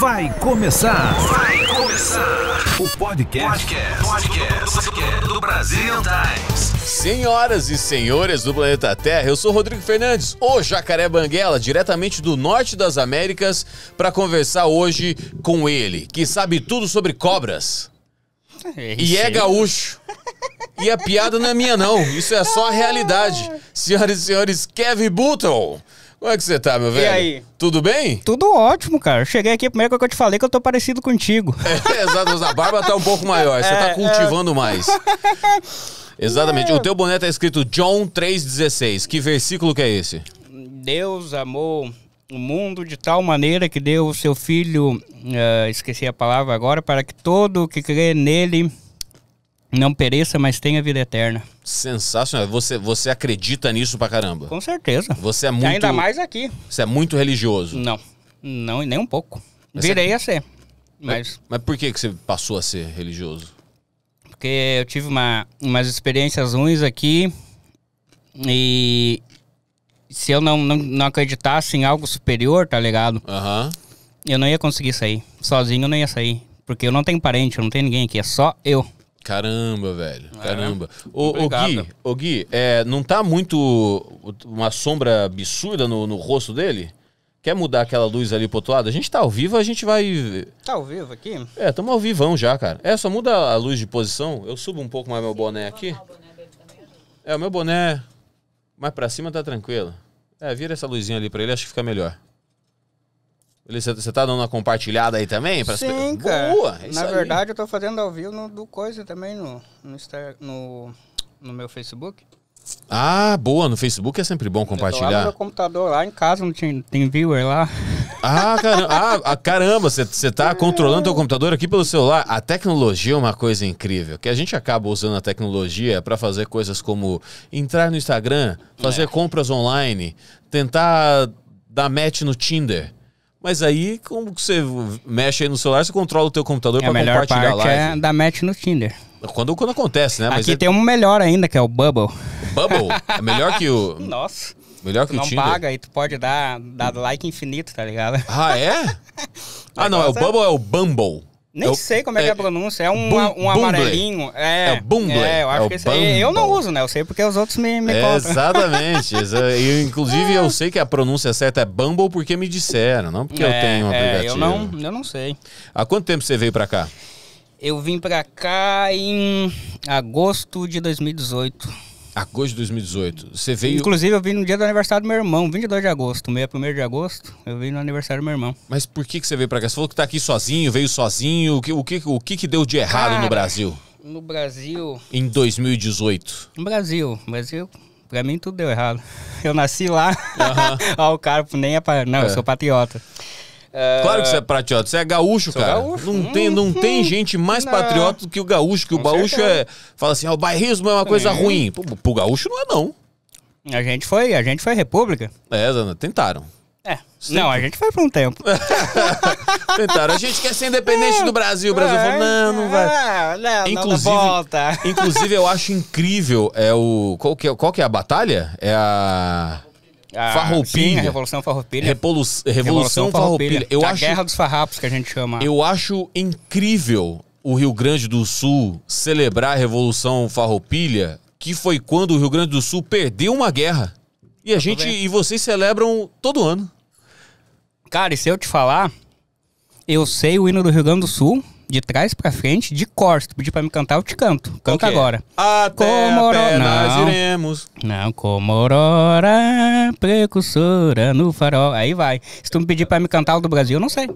Vai começar. Vai começar. O podcast, podcast, podcast, podcast do Brasil Times. Senhoras e senhores do planeta Terra, eu sou Rodrigo Fernandes, o Jacaré Banguela, diretamente do norte das Américas, para conversar hoje com ele, que sabe tudo sobre cobras. É e é gaúcho. E a piada não é minha, não. Isso é só a realidade. Ah. Senhoras e senhores, Kevin Button. Como é que você tá, meu velho? E aí? Tudo bem? Tudo ótimo, cara. Cheguei aqui, primeiro que eu te falei é que eu tô parecido contigo. É, exato, a barba tá um pouco maior, você tá é, tá cultivando é... mais. Exatamente. É. O teu boné tá escrito John 3,16. Que versículo que é esse? Deus amou o mundo de tal maneira que deu o seu filho, uh, esqueci a palavra agora, para que todo que crê nele não pereça, mas tenha vida eterna. Sensacional. Você, você acredita nisso pra caramba? Com certeza. Você é muito. Ainda mais aqui. Você é muito religioso? Não. Não, e nem um pouco. Mas Virei a ser. Mas... mas... por que, que você passou a ser religioso? Porque eu tive uma, umas experiências ruins aqui. E se eu não, não, não acreditasse em algo superior, tá ligado? Uhum. Eu não ia conseguir sair. Sozinho eu não ia sair. Porque eu não tenho parente, eu não tenho ninguém aqui, é só eu. Caramba, velho. É. Caramba. Né? Ô, Gui, O Gui é, não tá muito uma sombra absurda no, no rosto dele? Quer mudar aquela luz ali pro outro lado? A gente tá ao vivo, a gente vai. Tá ao vivo aqui? É, estamos ao vivão já, cara. É, só muda a luz de posição. Eu subo um pouco mais meu boné aqui. Né? é, o meu boné mais pra cima tá tranquilo. É, vira essa luzinha ali pra ele, acho que fica melhor. Você tá dando uma compartilhada aí também? Pra Sim, as... cara. Boa, é Na verdade, aí. eu tô fazendo ao vivo no, do Coisa também, no, no, no, no meu Facebook. Ah, boa, no Facebook é sempre bom compartilhar. Eu tô lá no meu computador lá em casa, não tinha tem viewer lá. Ah, caramba, ah, ah, caramba você tá controlando teu computador aqui pelo celular. A tecnologia é uma coisa incrível, que a gente acaba usando a tecnologia para fazer coisas como entrar no Instagram, fazer é. compras online, tentar dar match no Tinder. Mas aí, como que você mexe aí no celular, você controla o teu computador é, a melhor parte é live. É dar match no Tinder. Quando, quando acontece, né? Mas Aqui é... tem um melhor ainda, que é o Bubble. Bubble? É melhor que o... Nossa. Melhor que tu o Tinder? não paga e tu pode dar, dar like infinito, tá ligado? Ah, é? ah, não. É o é Bubble é o Bumble. Nem eu, é sei como é, que é a é pronúncia. É um, um amarelinho. É, é Bumble. É, eu acho é que esse, Eu não uso, né? Eu sei porque os outros me, me é, Exatamente. eu, inclusive, eu é. sei que a pronúncia certa é Bumble porque me disseram, não porque eu tenho um aplicativo. eu, não, eu não sei. Há quanto tempo você veio pra cá? Eu vim pra cá em agosto de 2018. Agosto de 2018. Você veio. Inclusive, eu vim no dia do aniversário do meu irmão, 22 de agosto, meia 1 de agosto, eu vim no aniversário do meu irmão. Mas por que, que você veio pra cá? Você falou que tá aqui sozinho, veio sozinho. O que, o que, o que, que deu de errado Cara, no Brasil? No Brasil. Em 2018. No Brasil. Brasil Pra mim tudo deu errado. Eu nasci lá. Uhum. o cara nem é. Pra... Não, é. eu sou patriota. É... Claro que você é patriota, você é gaúcho, Sou cara. Gaúcho. Não, hum, tem, não hum, tem uhum. gente mais não. patriota do que o gaúcho, que o baúcho gaúcho é, certeza. é. Fala assim, ah, o bairrismo é uma coisa ruim. Pro, pro gaúcho não é, não. A gente foi, a gente foi república. É, tentaram. É. Não, a gente foi por um tempo. Tentaram. A gente quer ser independente do Brasil. O Brasil falou, não, não vai. É, é, não, inclusive, não volta. inclusive, eu acho incrível. É o. Qual que é, qual que é a batalha? É a. A, farroupilha. Sim, a Revolução Farroupilha. Repolu Revolução, Revolução Farroupilha. farroupilha. Eu a acho, Guerra dos Farrapos, que a gente chama. Eu acho incrível o Rio Grande do Sul celebrar a Revolução Farroupilha, que foi quando o Rio Grande do Sul perdeu uma guerra. E a gente e vocês celebram todo ano. Cara, e se eu te falar, eu sei o hino do Rio Grande do Sul, de trás pra frente, de cor. Se tu pedir pra me cantar, eu te canto. Canta okay. agora. Até como nós iremos. Não, como aurora precursora no farol. Aí vai. Se tu me pedir pra me cantar o do Brasil, eu não sei.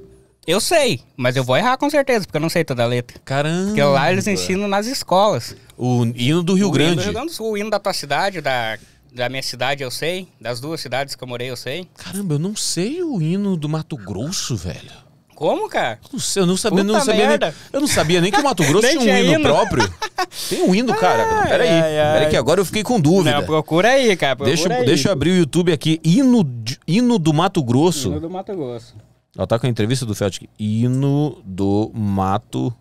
Eu sei, mas eu vou errar com certeza, porque eu não sei toda a letra. Caramba! Porque lá eles ensinam nas escolas. O hino do Rio o Grande. Hino do Rio Grande o hino da tua cidade, da, da minha cidade eu sei, das duas cidades que eu morei eu sei. Caramba, eu não sei o hino do Mato Grosso, velho como, cara? Eu não sabia, não sabia nem, eu não sabia nem que o Mato Grosso tinha um hino, hino, próprio. Tem um hino, cara. peraí. Peraí que agora eu fiquei com dúvida. Não, procura aí, cara. Procura deixa, aí. deixa eu abrir o YouTube aqui. Hino, hino do Mato Grosso. Hino do Mato Grosso. Ela tá com a entrevista do Felt Hino do Mato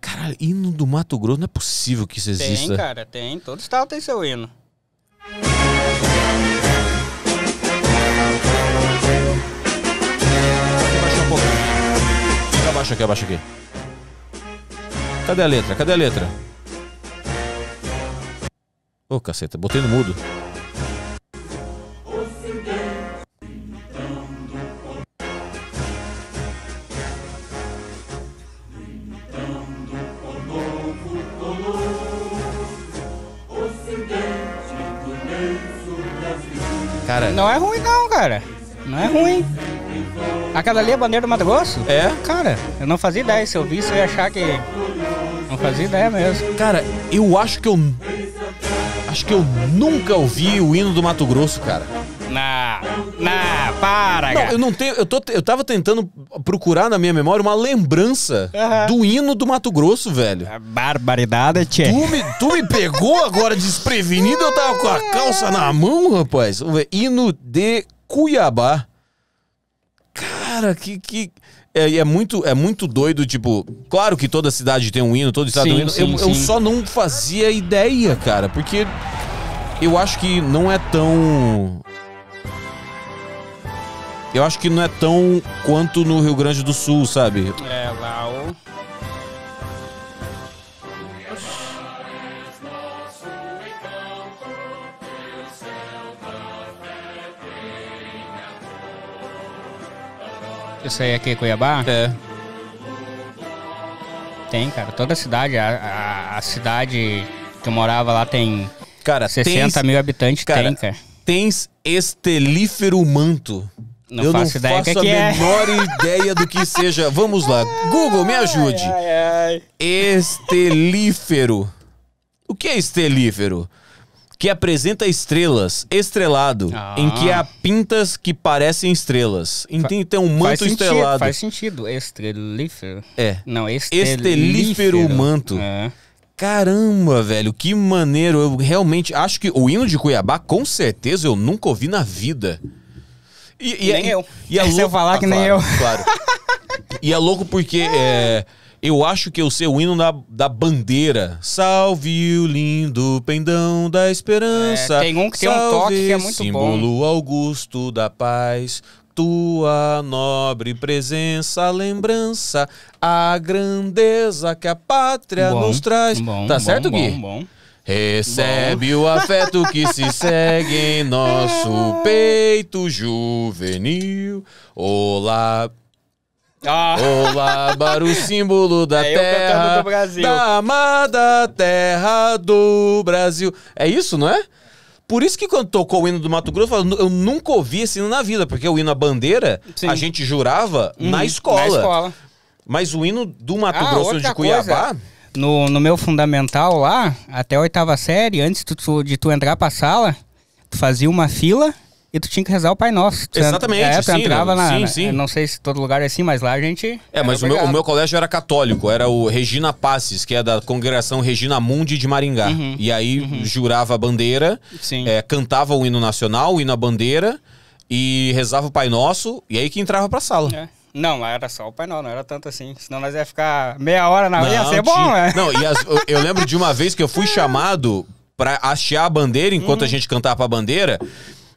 Caralho, hino do Mato Grosso, não é possível que isso exista. Tem, cara, tem. Todo estado tem seu hino. Abaixa aqui, abaixa aqui. Cadê a letra? Cadê a letra? Ô, oh, caceta, botei no mudo. Cara, não é ruim não, cara. Não é ruim. Aquela ali é a bandeira do Mato Grosso? É. Cara, eu não fazia ideia. Se eu visse, eu ia achar que. Não fazia ideia mesmo. Cara, eu acho que eu. Acho que eu nunca ouvi o hino do Mato Grosso, cara na na para, não, eu não tenho. Eu, tô, eu tava tentando procurar na minha memória uma lembrança do hino do Mato Grosso, velho. A Barbaridade, tchê. Tu me, tu me pegou agora desprevenido, eu tava com a calça na mão, rapaz. Vamos ver. Hino de Cuiabá. Cara, que. que... É, é muito, é muito doido, tipo. Claro que toda cidade tem um hino, todo estado tem um hino. sim, eu, eu só não fazia ideia, cara, porque eu acho que não é tão. Eu acho que não é tão quanto no Rio Grande do Sul, sabe? É, lá o. Isso aí é Cuiabá? É. Tem, cara. Toda a cidade. A, a, a cidade que eu morava lá tem. Cara, 60 tens, mil habitantes, cara, tem, cara. Tens estelífero manto. Não eu faço não ideia é faço que a é. menor ideia do que seja. Vamos lá. Google, me ajude. Ai, ai, ai. Estelífero. O que é estelífero? Que apresenta estrelas, estrelado, ah. em que há pintas que parecem estrelas. Então tem um manto faz estrelado. Sentido, faz sentido. Estelífero. É. Não, estelífero. Estelífero manto. É. Caramba, velho, que maneiro. Eu realmente acho que o hino de Cuiabá, com certeza, eu nunca ouvi na vida. E, e é nem é, eu. E é, louco... Se eu falar ah, que claro, nem eu. Claro. e é louco porque é, eu acho que eu sei o hino da, da bandeira. Salve o lindo pendão da esperança. É, tem um que tem Salve, um toque que é muito símbolo bom. Símbolo augusto da paz. Tua nobre presença, lembrança, a grandeza que a pátria bom, nos traz. Bom, tá bom, certo, bom, Gui? Bom, bom. Recebe Bom. o afeto que se segue em nosso peito juvenil. Olá. Ah. Olá, para o símbolo da é terra, do da amada terra do Brasil. É isso, não é? Por isso que quando tocou o hino do Mato Grosso, eu nunca ouvi esse hino na vida, porque o hino à bandeira, Sim. a gente jurava hum, na escola. Na escola. Mas o hino do Mato ah, Grosso de Cuiabá... Coisa no, no meu fundamental lá, até a oitava série, antes de tu, de tu entrar pra sala, tu fazia uma fila e tu tinha que rezar o Pai Nosso. Tu Exatamente. É, tu sim, entrava na, sim, sim. Não sei se todo lugar é assim, mas lá a gente. É, mas o meu, o meu, colégio era católico, era o Regina Passes, que é da congregação Regina Mundi de Maringá. Uhum, e aí uhum. jurava a bandeira, é, cantava o hino nacional, o hino à bandeira, e rezava o Pai Nosso, e aí que entrava pra sala. É. Não, era só o painel, não era tanto assim. Senão nós ia ficar meia hora na não, ia ser bom, né? Não, e as, eu, eu, lembro de uma vez que eu fui é. chamado pra hastear a bandeira enquanto a hum. gente cantava a bandeira.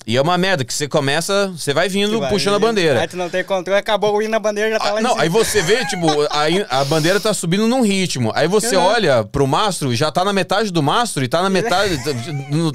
E é uma merda, que você começa, você vai vindo vai, puxando a bandeira. Aí tu não tem controle, acabou o hino, a bandeira já tá ah, lá Não, aí você vê, tipo, a, a bandeira tá subindo num ritmo. Aí você uhum. olha pro mastro, já tá na metade do mastro e tá na metade, tá,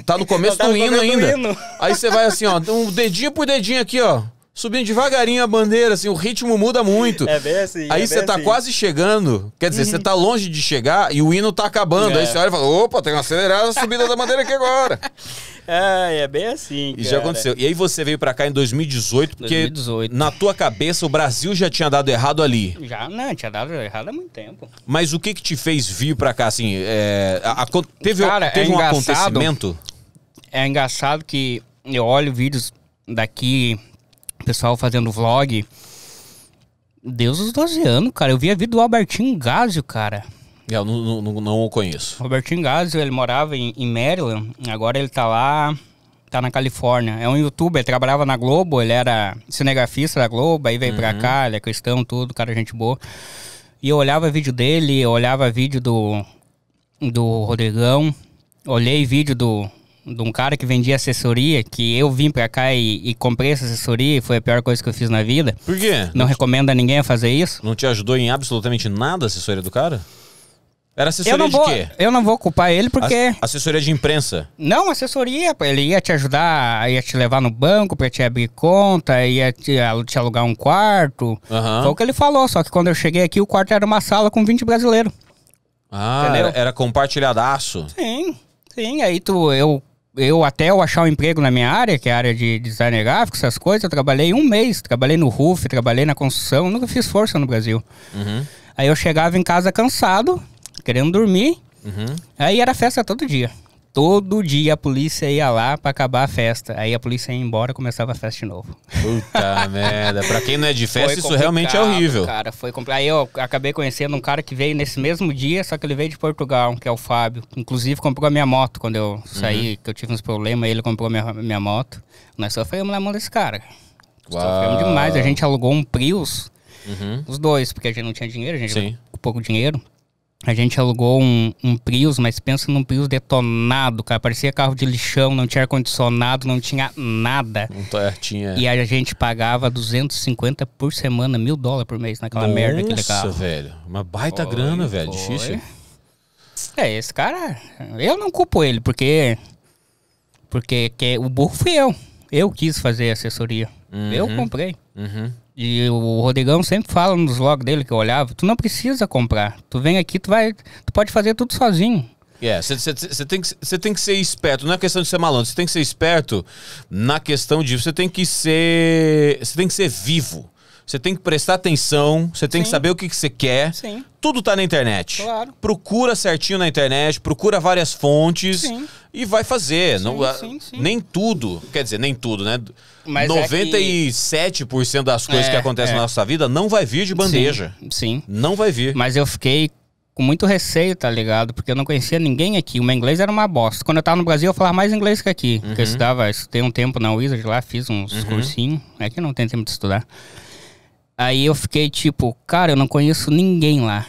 tá no começo tá do, no hino do hino ainda. Aí você vai assim, ó, um dedinho por dedinho aqui, ó subindo devagarinho a bandeira, assim, o ritmo muda muito. É bem assim. Aí é você tá assim. quase chegando, quer dizer, você tá uhum. longe de chegar e o hino tá acabando. É. Aí você olha e fala: opa, tem uma acelerada subida da bandeira aqui agora. É, é bem assim. E cara. já aconteceu. E aí você veio para cá em 2018, porque 2018. na tua cabeça o Brasil já tinha dado errado ali. Já, não, tinha dado errado há muito tempo. Mas o que que te fez vir para cá, assim? É, a, a, teve cara, é teve é um acontecimento? É engraçado que eu olho vídeos daqui pessoal fazendo vlog. Deus dos 12 anos, cara. Eu vi a vida do Albertinho Gásio, cara. Eu não, não, não o conheço. Albertinho Gásio, ele morava em, em Maryland. Agora ele tá lá, tá na Califórnia. É um youtuber, trabalhava na Globo. Ele era cinegrafista da Globo. Aí veio uhum. pra cá, ele é cristão, tudo. Cara, gente boa. E eu olhava vídeo dele, eu olhava vídeo do, do Rodrigão. Olhei vídeo do, de um cara que vendia assessoria, que eu vim pra cá e, e, comprei essa assessoria e foi a pior coisa que eu fiz na vida. Por quê? Não recomendo a ninguém a fazer isso. Não te ajudou em absolutamente nada a assessoria do cara? Era assessoria eu não vou, de quê? Eu não vou culpar ele porque. assessoria de imprensa? Não, assessoria. Ele ia te ajudar, ia te levar no banco pra te abrir conta, ia te, te alugar um quarto. Uhum. Foi o que ele falou, só que quando eu cheguei aqui, o quarto era uma sala com 20 brasileiros. Ah, era compartilhadaço? Sim, sim. Aí tu, eu eu até eu achar um emprego na minha área, que é a área de design gráfico, essas coisas, eu trabalhei um mês, trabalhei no RUF, trabalhei na construção, nunca fiz força no Brasil. Uhum. Aí eu chegava em casa cansado, querendo dormir, uhum. aí era festa todo dia. Todo dia a polícia ia lá para acabar a festa. Aí a polícia ia embora e começava a festa de novo. Puta merda. Pra quem não é de festa, isso realmente é horrível. Cara, foi complicado. Aí eu acabei conhecendo um cara que veio nesse mesmo dia, só que ele veio de Portugal, que é o Fábio. Inclusive comprou a minha moto quando eu uhum. saí, uhum. que eu tive uns problemas, ele comprou minha, minha moto. Nós só fomos na mão desse cara. Uau. Sofremos demais. A gente alugou um Prius, uhum. os dois, porque a gente não tinha dinheiro, a gente Sim. com pouco dinheiro. A gente alugou um, um Prius, mas pensa num Prius detonado, cara. Parecia carro de lixão, não tinha ar-condicionado, não tinha nada. Um Toyotinha. Tá é. E a gente pagava 250 por semana, mil dólares por mês naquela Nossa, merda aquele carro. Nossa, velho. Uma baita foi, grana, velho. Foi. Difícil. É, esse cara... Eu não culpo ele, porque... Porque que, o burro fui eu. Eu quis fazer assessoria. Uhum. Eu comprei. Uhum. E o Rodrigão sempre fala nos vlogs dele que eu olhava, tu não precisa comprar. Tu vem aqui, tu vai, tu pode fazer tudo sozinho. É, você tem, que, tem que ser esperto, não é questão de ser malandro, você tem que ser esperto na questão de você tem que ser. Você tem que ser vivo. Você tem que prestar atenção, você tem Sim. que saber o que você que quer. Sim tudo tá na internet. Claro. Procura certinho na internet, procura várias fontes sim. e vai fazer. Sim, não, sim, Nem tudo, quer dizer, nem tudo, né? Mas 97% é que... das coisas é, que acontecem é. na nossa vida não vai vir de bandeja. Sim, Não vai vir. Mas eu fiquei com muito receio, tá ligado? Porque eu não conhecia ninguém aqui. O meu inglês era uma bosta. Quando eu tava no Brasil, eu falava mais inglês que aqui. Uhum. Porque eu estudava, estudei um tempo na Wizard lá, fiz uns uhum. cursinhos. É que não tem tempo de estudar. Aí eu fiquei tipo, cara, eu não conheço ninguém lá.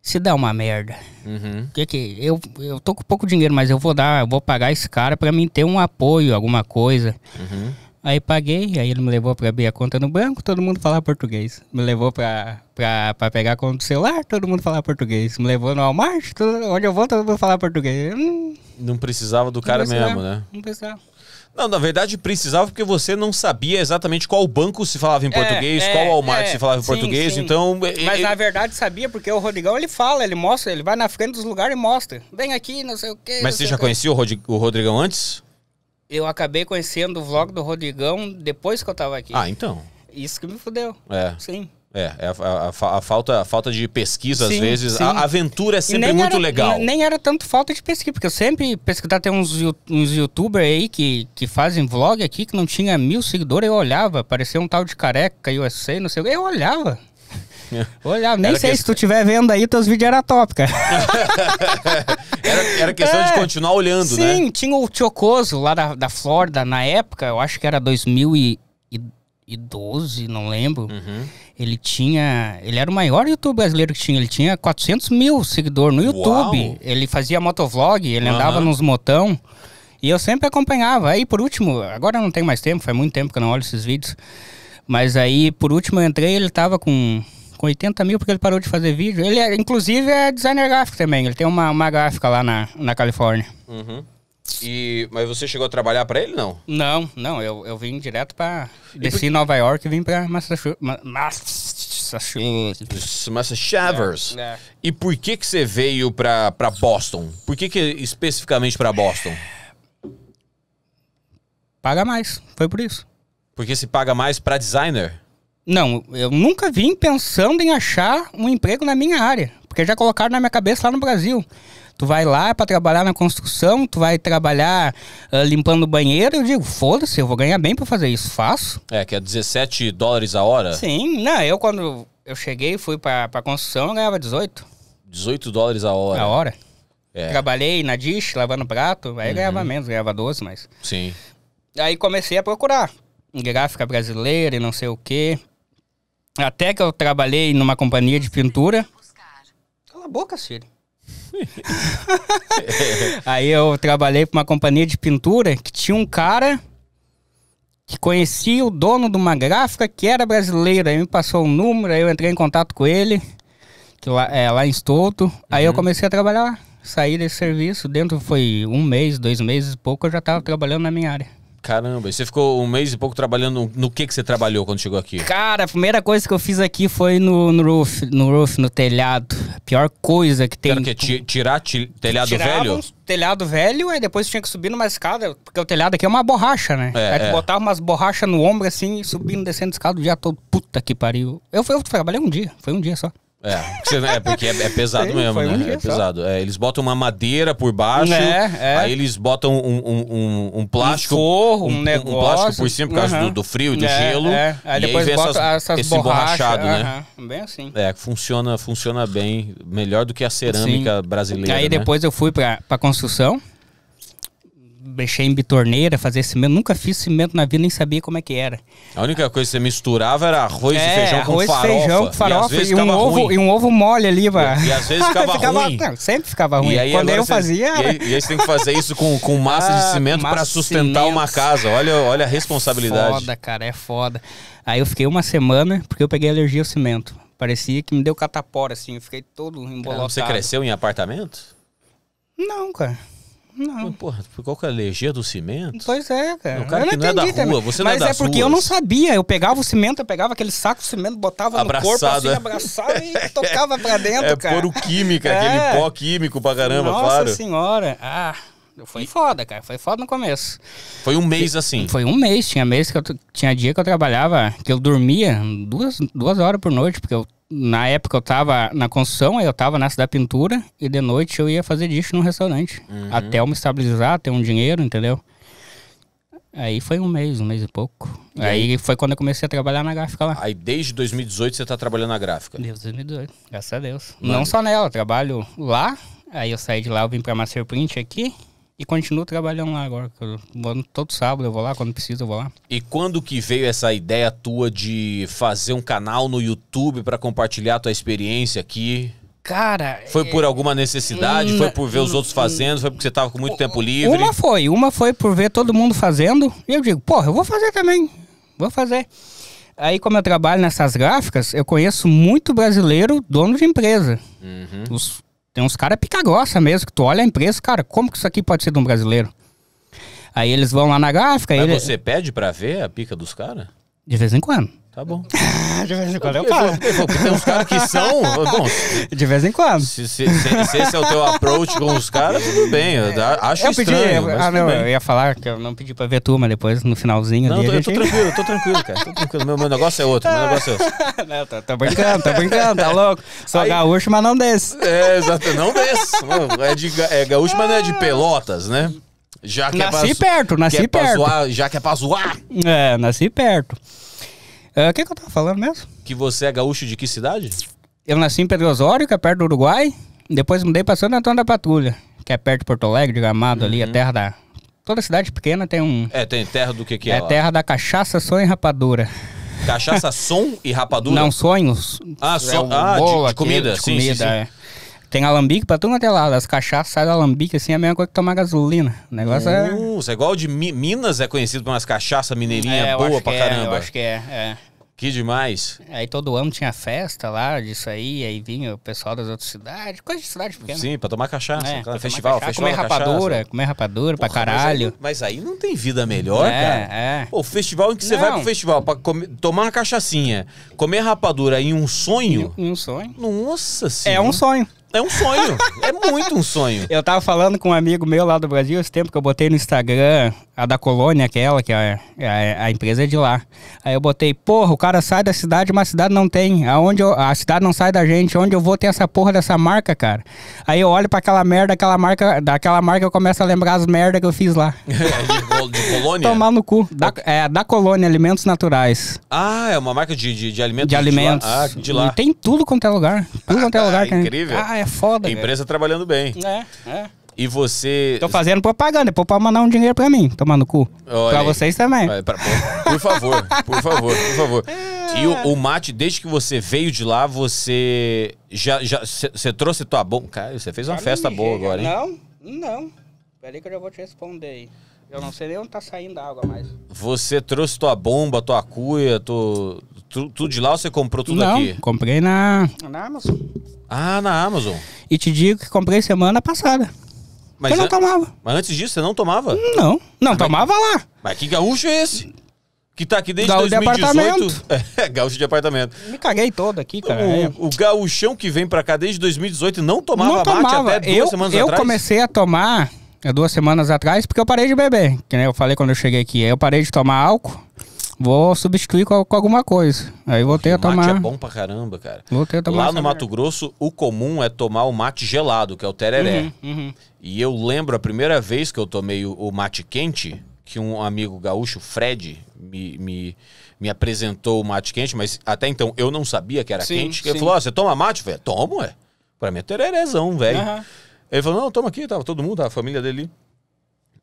Se dá uma merda. Uhum. Que que eu, eu tô com pouco dinheiro, mas eu vou dar, eu vou pagar esse cara para mim ter um apoio, alguma coisa. Uhum. Aí paguei, aí ele me levou para abrir a conta no banco, todo mundo falava português. Me levou pra, pra, pra pegar a conta do celular, todo mundo falava português. Me levou no Walmart, onde eu vou, todo mundo falava português. Hum, não precisava do cara precisava, mesmo, né? Não precisava. Não, na verdade precisava porque você não sabia exatamente qual banco se falava em é, português, é, qual Walmart é, se falava em sim, português, sim. então... Mas na verdade sabia, porque o Rodrigão ele fala, ele mostra, ele vai na frente dos lugares e mostra. Vem aqui, não sei o quê... Mas você já conhecia o, Rod o Rodrigão antes? Eu acabei conhecendo o vlog do Rodrigão depois que eu tava aqui. Ah, então... Isso que me fudeu. É. Sim. É, é, a, a, a, falta, a falta de pesquisa, sim, às vezes. Sim. A aventura é sempre muito era, legal. Nem era tanto falta de pesquisa, porque eu sempre pesquisava, tem uns, uns youtubers aí que, que fazem vlog aqui, que não tinha mil seguidores, eu olhava, parecia um tal de careca, USA, não sei o que, eu olhava. Olha, nem era sei que... se tu estiver vendo aí, teus vídeos eram top, cara. era, era, questão é, de continuar olhando, sim, né? Sim, tinha o Tiocoso lá da, da Flórida na época, eu acho que era 2000 e 2012, não lembro. Uhum. Ele tinha. Ele era o maior youtuber brasileiro que tinha. Ele tinha 400 mil seguidores no YouTube. Uau. Ele fazia motovlog, ele uhum. andava nos motão. E eu sempre acompanhava. Aí, por último, agora não tem mais tempo, faz muito tempo que eu não olho esses vídeos. Mas aí, por último, eu entrei ele tava com, com 80 mil, porque ele parou de fazer vídeo. Ele, é, inclusive, é designer gráfico também. Ele tem uma, uma gráfica lá na, na Califórnia. Uhum. E, mas você chegou a trabalhar para ele, não? Não, não. Eu, eu vim direto para... Desci em Nova York e vim para Massachusetts. Massachusetts. Massachusetts. É, é. E por que que você veio para Boston? Por que que especificamente para Boston? Paga mais. Foi por isso. Porque se paga mais para designer? Não, eu nunca vim pensando em achar um emprego na minha área. Porque já colocaram na minha cabeça lá no Brasil. Tu vai lá para trabalhar na construção, tu vai trabalhar uh, limpando o banheiro. Eu digo, foda-se, eu vou ganhar bem para fazer isso. Faço. É, que é 17 dólares a hora? Sim, não, eu quando eu cheguei e fui para pra construção, eu ganhava 18. 18 dólares a hora? A hora. É. Trabalhei na dish, lavando prato, aí uhum. ganhava menos, ganhava 12, mas... Sim. Aí comecei a procurar gráfica brasileira e não sei o quê. Até que eu trabalhei numa companhia de pintura. Cala a boca, Siri. Aí eu trabalhei para uma companhia de pintura que tinha um cara que conhecia o dono de uma gráfica que era brasileira. Aí me passou um número, aí eu entrei em contato com ele, que lá, é, lá em Estouto. Uhum. Aí eu uhum. comecei a trabalhar lá. Saí desse serviço, dentro foi um mês, dois meses e pouco, eu já estava trabalhando na minha área. Caramba, e você ficou um mês e pouco trabalhando. No que, que você trabalhou quando chegou aqui? Cara, a primeira coisa que eu fiz aqui foi no, no roof, no roof, no telhado. A pior coisa que tem. Era Tirar telhado velho? Um telhado velho, aí depois tinha que subir numa escada, porque o telhado aqui é uma borracha, né? É, aí é. umas borrachas no ombro assim, subindo, descendo escada o dia todo. Puta que pariu. Eu, eu trabalhei um dia, foi um dia só. É, é porque é, é pesado Sim, mesmo, né? É pesado. É, eles botam uma madeira por baixo, né, é. aí eles botam um, um, um, um plástico. Um, forro, um, um negócio. Um plástico por cima por causa do, do, frio e do né, gelo. É. Aí depois e aí essas, essas esse borrachado, né? Bem assim. É, funciona, funciona bem. Melhor do que a cerâmica Sim. brasileira. Aí né? depois eu fui pra, pra construção mexer em bitorneira, fazer cimento. Nunca fiz cimento na vida, nem sabia como é que era. A única coisa que você misturava era arroz é, e feijão arroz, com farofa. feijão com farofa e, e um ovo, e um ovo mole ali. E, e às vezes ficava, ficava ruim. Não, sempre ficava ruim. E aí, Quando eu você, fazia... E aí, e aí você tem que fazer isso com, com massa de ah, cimento para sustentar cimento. uma casa. Olha, olha a é responsabilidade. É foda, cara, é foda. Aí eu fiquei uma semana porque eu peguei alergia ao cimento. Parecia que me deu catapora, assim. Eu fiquei todo embolado. Você cresceu em apartamento? Não, cara. Não. Porra, qual que é a alergia do cimento? Pois é, cara. O é cara eu que não, não é da rua, também. você não é Mas é das é porque ruas. eu não sabia. Eu pegava o cimento, eu pegava aquele saco de cimento, botava abraçado, no corpo assim, é. abraçava e é. tocava pra dentro, é cara. É puro química, é. aquele pó químico pra caramba, Nossa claro. Nossa senhora. Ah... Foi foda, cara. Foi foda no começo. Foi um mês assim? Foi um mês. Tinha mês que eu tinha dia que eu trabalhava, que eu dormia duas, duas horas por noite, porque eu na época eu tava na construção, aí eu tava nessa da pintura, e de noite eu ia fazer disco num restaurante. Uhum. Até eu me estabilizar, ter um dinheiro, entendeu? Aí foi um mês, um mês e pouco. E aí? aí? foi quando eu comecei a trabalhar na gráfica lá. Aí desde 2018 você tá trabalhando na gráfica? Desde 2018, graças a Deus. Não só nela, eu trabalho lá, aí eu saí de lá, eu vim pra Master Print aqui, e continuo trabalhando lá agora. Eu, todo sábado eu vou lá, quando precisa eu vou lá. E quando que veio essa ideia tua de fazer um canal no YouTube para compartilhar a tua experiência aqui? Cara. Foi por é, alguma necessidade? Foi por ver os hum, outros hum. fazendo? Foi porque você tava com muito tempo livre? Uma foi. Uma foi por ver todo mundo fazendo. E eu digo, porra, eu vou fazer também. Vou fazer. Aí, como eu trabalho nessas gráficas, eu conheço muito brasileiro dono de empresa. Uhum. Os tem uns caras picagossa mesmo, que tu olha a empresa, cara, como que isso aqui pode ser de um brasileiro? Aí eles vão lá na gráfica. Mas ele... você pede pra ver a pica dos caras? De vez em quando. Tá bom. Ah, de vez em quando eu paro. Tem uns caras que são. Bom, de vez em quando. Se, se, se, se esse é o teu approach com os caras, tudo bem. Eu acho eu pedi, estranho. Eu, ah, não, eu ia falar que eu não pedi pra ver tu mas depois, no finalzinho. Não, ali, tô, gente... eu tô tranquilo, eu tô tranquilo, cara. Tô tranquilo. Meu, meu negócio é outro. Meu negócio é outro. não, tô, tô brincando, tô brincando, tá louco? Sou Aí, gaúcho, mas não desce. É, exato, não desce. É, de, é gaúcho, mas não é de ah. pelotas, né? Já que é nasci é pra, perto, nasci é perto. Zoar, já que é pra zoar. É, nasci perto. É, o uh, que, que eu tava falando mesmo? Que você é gaúcho de que cidade? Eu nasci em Pedro Osório, que é perto do Uruguai. Depois mudei pra Santo Antônio da Patrulha, que é perto de Porto Alegre, de Gramado, é uhum. ali, a terra da. Toda cidade pequena tem um. É, tem terra do que que é? É lá? terra da cachaça, sonho e rapadura. Cachaça, som e rapadura? Não, sonhos. Ah, é, Ah, de, de, comida, de sim, comida, sim, sim. É. Tem alambique pra tudo quanto é lado. As cachaças saem do alambique, assim, é a mesma coisa que tomar gasolina. O negócio é- Nossa, é... é igual de Mi Minas, é conhecido por umas cachaças mineirinhas é, boa pra caramba. É, eu é, acho que é, é. Que demais. Aí todo ano tinha festa lá disso aí, aí vinha o pessoal das outras cidades, coisa de cidade pequena. Sim, pra tomar cachaça, é, pra festival, tomar festival. Comer rapadura, cachaça. comer rapadura Porra, pra caralho. Mas aí, mas aí, não tem vida melhor, é, cara. É. é. o festival em que não. você vai pro festival pra comer, tomar uma cachaçinha, comer rapadura em um sonho. Em, um sonho. Nossa senhora. É um sonho. É um sonho. é muito um sonho. Eu tava falando com um amigo meu lá do Brasil esse tempo que eu botei no Instagram a da colônia, aquela, que é a, é a empresa é de lá. Aí eu botei, porra, o cara sai da cidade, mas a cidade não tem. Aonde eu, a cidade não sai da gente, onde eu vou ter essa porra dessa marca, cara. Aí eu olho para aquela merda, aquela marca, daquela marca eu começo a lembrar as merdas que eu fiz lá. de colônia? Tomar no cu. Da, é, da colônia, alimentos naturais. Ah, é uma marca de, de, de alimentos? De alimentos. De lá. Ah, de lá. E tem tudo quanto é lugar. Tudo quanto é ah, lugar. incrível. Ah, é foda, Empresa trabalhando bem. É, é. E você. Tô fazendo propaganda, depois é pode mandar um dinheiro pra mim, tomar no cu. Olha pra aí. vocês também. por favor, por favor, por favor. E o, o, mate, desde que você veio de lá, você. Já. Você trouxe tua bomba. Cara, você fez uma Cara, festa boa agora, hein? Não, não. Peraí que eu já vou te responder aí. Eu não sei nem onde tá saindo a água mais. Você trouxe tua bomba, tua cuia, tu, tu, tudo de lá ou você comprou tudo não, aqui? comprei na... Na Amazon. Ah, na Amazon. E te digo que comprei semana passada. Mas eu não an... tomava. Mas antes disso, você não tomava? Hum, não. Não, tomava lá. Mas que gaúcho é esse? Que tá aqui desde gaúcho 2018. De apartamento. É, gaúcho de apartamento. Me caguei todo aqui, cara. O, é. o gaúchão que vem pra cá desde 2018 não tomava, não tomava. mate até duas eu, semanas eu atrás? Eu comecei a tomar é duas semanas atrás, porque eu parei de beber. Que nem eu falei quando eu cheguei aqui. Aí eu parei de tomar álcool. Vou substituir com, com alguma coisa. Aí voltei a tomar. Mate é bom pra caramba, cara. Voltei a tomar. Lá no Mato Grosso, o comum é tomar o mate gelado, que é o tereré. Uhum, uhum. E eu lembro a primeira vez que eu tomei o, o mate quente, que um amigo gaúcho, Fred, me, me, me, apresentou o mate quente, mas até então eu não sabia que era sim, quente. Ele falou: oh, você toma mate? Eu falei, tomo, é. Pra mim é tererézão, velho. Uhum. Ele falou, não, toma aqui, tava todo mundo, a família dele.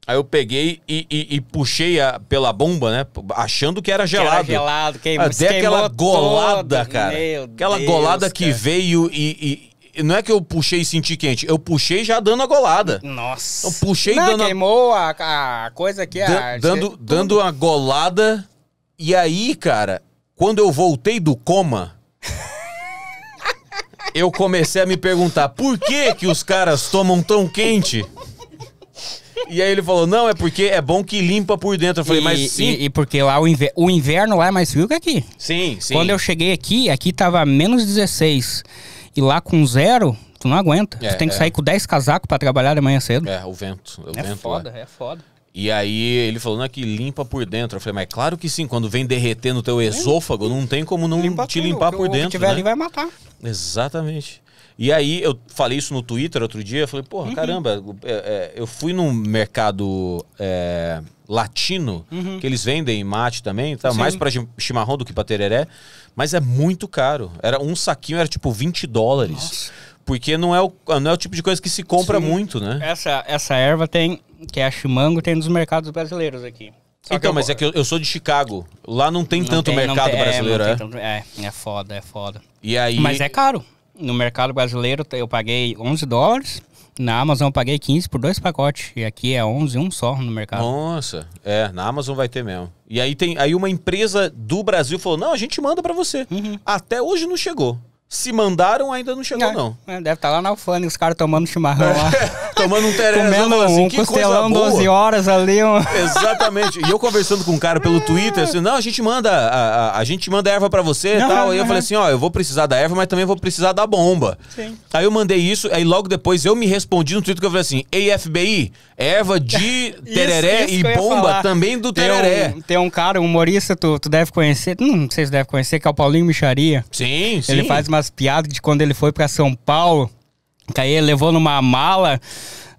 Aí eu peguei e, e, e puxei a, pela bomba, né? Achando que era gelado. Que era gelado, queimou, Até aquela golada, todo. cara. Meu aquela Deus, golada que veio e, e, Não é que eu puxei e senti quente, eu puxei já dando a golada. Nossa. Eu puxei não, dando. Queimou a, a coisa aqui, a... Dando, dando a golada. E aí, cara, quando eu voltei do coma, eu comecei a me perguntar por que que os caras tomam tão quente? E aí ele falou, não, é porque é bom que limpa por dentro. Eu falei, e, mas sim. E, e, porque lá o inverno, o inverno lá é mais frio que aqui. Sim, sim. Quando eu cheguei aqui, aqui tava menos 16. E lá com zero, tu não aguenta. É, tu tem que é. sair com 10 casacos para trabalhar de manhã cedo. É, o vento. O é vento, foda, é. é foda. E aí ele falou, não, é que limpa por dentro. Eu falei, mas claro que sim, quando vem derreter no teu esôfago, não tem como não limpa te tudo, limpar por dentro. Se tiver né? ali vai matar. Exatamente. E aí eu falei isso no Twitter outro dia, eu falei, porra, uhum. caramba, é, é, eu fui num mercado é, latino, uhum. que eles vendem mate também, tá? Sim. mais para chimarrão do que para tereré, mas é muito caro. Era um saquinho, era tipo 20 dólares. Nossa. Porque não é, o, não é o tipo de coisa que se compra Sim. muito, né? Essa, essa erva tem, que é a chimango, tem nos mercados brasileiros aqui. Só então, eu... mas é que eu, eu, sou de Chicago. Lá não tem não tanto tem, mercado tem, é, brasileiro, é, é? é? É foda, é foda. E aí... Mas é caro. No mercado brasileiro eu paguei 11 dólares. Na Amazon eu paguei 15 por dois pacotes. E aqui é 11, um só no mercado. Nossa, é. Na Amazon vai ter mesmo. E aí tem aí uma empresa do Brasil falou: não, a gente manda para você. Uhum. Até hoje não chegou. Se mandaram, ainda não chegou, é, não. não. É, deve estar tá lá na alfândega, os caras tomando chimarrão lá. É, tomando um tereré. Comendo assim, um que costelão coisa boa. 12 horas ali. Um... Exatamente. E eu conversando com um cara pelo Twitter, assim, não, a gente manda, a, a, a gente manda erva para você e tal. Aí eu falei assim, ó, eu vou precisar da erva, mas também vou precisar da bomba. Sim. Aí eu mandei isso, aí logo depois eu me respondi no Twitter que eu falei assim, ei FBI, erva de tereré isso, isso e bomba também do tereré. Tem um, tem um cara, um humorista, tu, tu deve conhecer, não sei se deve conhecer, que é o Paulinho Micharia. Sim, sim. Ele faz uma umas piadas de quando ele foi para São Paulo, que aí ele levou numa mala.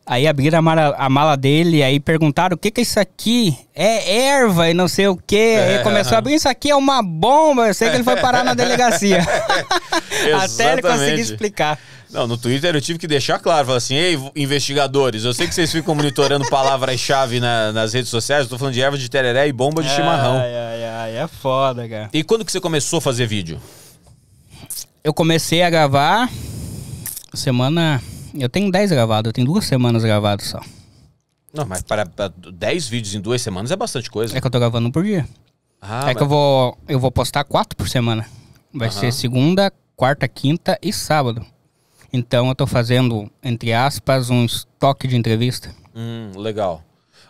Aí abriram a mala, a mala dele, aí perguntaram o que que é isso aqui? É erva e não sei o que. É, aí começou uhum. a abrir, isso aqui é uma bomba. Eu sei que ele foi parar na delegacia. Até ele conseguir explicar. Não, no Twitter eu tive que deixar claro, falar assim, ei, investigadores, eu sei que vocês ficam monitorando palavras-chave na, nas redes sociais, eu tô falando de erva de tereré e bomba de chimarrão. Ai, ai, ai, é foda, cara. E quando que você começou a fazer vídeo? eu comecei a gravar semana. Eu tenho 10 gravados, eu tenho duas semanas gravadas só. Não, mas para 10 vídeos em duas semanas é bastante coisa. É que eu tô gravando um por dia. Ah, é mas... que eu vou, eu vou postar quatro por semana. Vai ser segunda, quarta, quinta e sábado. Então eu tô fazendo, entre aspas, um estoque de entrevista. Hum, legal.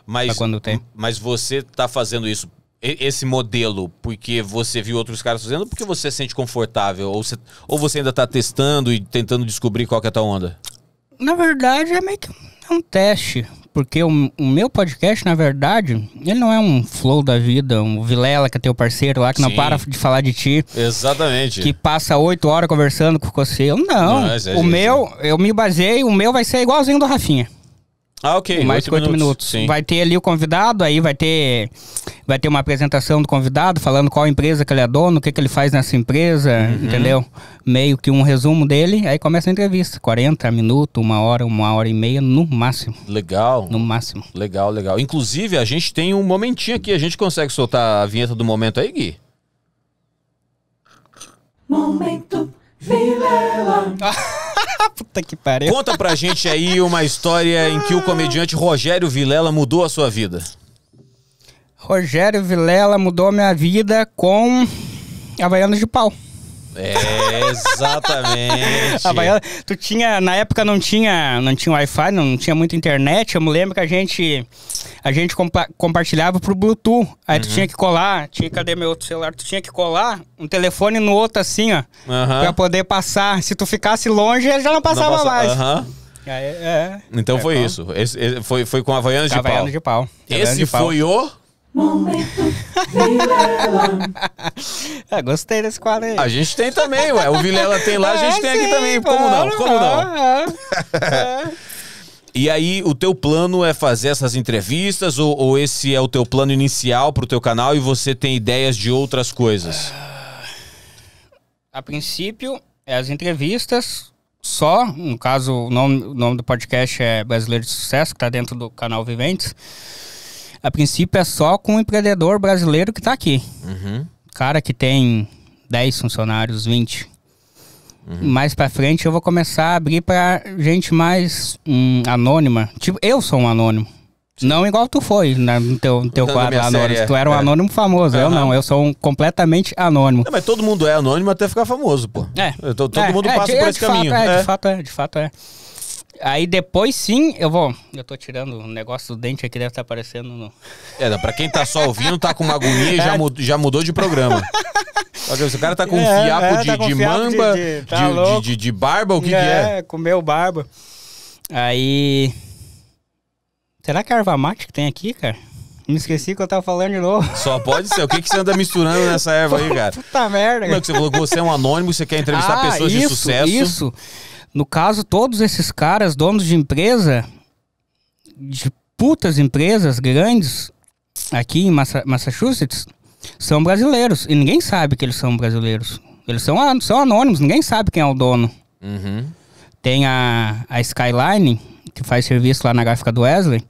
Mas, quando tem. mas você tá fazendo isso esse modelo porque você viu outros caras fazendo ou porque você se sente confortável? Ou você, ou você ainda está testando e tentando descobrir qual que é a tua onda? Na verdade, é meio que um teste. Porque o, o meu podcast, na verdade, ele não é um flow da vida, um vilela que é teu parceiro lá, que Sim. não para de falar de ti. Exatamente. Que passa oito horas conversando com você Não, é o meu, eu me baseei o meu vai ser igualzinho do Rafinha. Ah, ok. Mais oito minutos. minutos. Sim. Vai ter ali o convidado, aí vai ter vai ter uma apresentação do convidado falando qual empresa que ele é dono, o que, que ele faz nessa empresa, uhum. entendeu? Meio que um resumo dele, aí começa a entrevista. 40 minutos, uma hora, uma hora e meia no máximo. Legal. No máximo. Legal, legal. Inclusive, a gente tem um momentinho aqui, a gente consegue soltar a vinheta do momento aí, Gui? Momento Vilela. Puta que pariu. Conta pra gente aí uma história em que o comediante Rogério Vilela mudou a sua vida. Rogério Vilela mudou a minha vida com Havaianos de Pau. É, exatamente. Havaiana, tu tinha, na época não tinha, não tinha Wi-Fi, não tinha muita internet. Eu me lembro que a gente a gente compa compartilhava pro Bluetooth. Aí uhum. tu tinha que colar, tinha cadê meu outro celular? Tu tinha que colar um telefone no outro assim, ó, uhum. para poder passar. Se tu ficasse longe, ele já não passava não passa... mais. Uhum. É, é, é. Então é foi bom. isso. Esse, esse, foi, foi com a Havaianas de pau. De pau. esse de pau. foi o Momento Vilela. É, gostei desse quadro aí. A gente tem também, ué. O Vilela tem lá, a gente é, tem sim, aqui também. Como claro, não? Como não? É. E aí, o teu plano é fazer essas entrevistas ou, ou esse é o teu plano inicial para o teu canal e você tem ideias de outras coisas? A princípio, é as entrevistas só. No caso, o nome, o nome do podcast é Brasileiro de Sucesso, que está dentro do canal Viventes a princípio é só com o empreendedor brasileiro que está aqui. Uhum. Cara que tem 10 funcionários, 20. Uhum. Mais para frente eu vou começar a abrir para gente mais hum, anônima. Tipo, eu sou um anônimo. Não igual tu foi na né, no teu, no teu quadro anônimo. tu era um é. anônimo famoso. Uhum. Eu não, eu sou um completamente anônimo. Não, mas todo mundo é anônimo até ficar famoso, pô. É. Tô, então, todo é, mundo é, passa por é, esse de caminho. É, é. Fato, é, De fato é, de fato é. Aí depois sim, eu vou. Eu tô tirando um negócio do dente aqui, deve estar tá aparecendo no. É, não, pra quem tá só ouvindo, tá com uma agonia e já, é. mudou, já mudou de programa. O cara tá com um fiapo, é, é tá de, tá com de fiapo mamba, de, de, tá de, de, barba, o que é? Que é, comeu barba. Aí. Será que é erva mate que tem aqui, cara? Me esqueci que eu tava falando de novo. Só pode ser. O que, que você anda misturando nessa erva aí, cara? Puta merda, cara. Não, que você falou que você é um anônimo, você quer entrevistar ah, pessoas isso, de sucesso. Isso. No caso, todos esses caras, donos de empresa, de putas empresas grandes, aqui em Massachusetts, são brasileiros. E ninguém sabe que eles são brasileiros. Eles são, são anônimos, ninguém sabe quem é o dono. Uhum. Tem a, a Skyline, que faz serviço lá na gráfica do Wesley,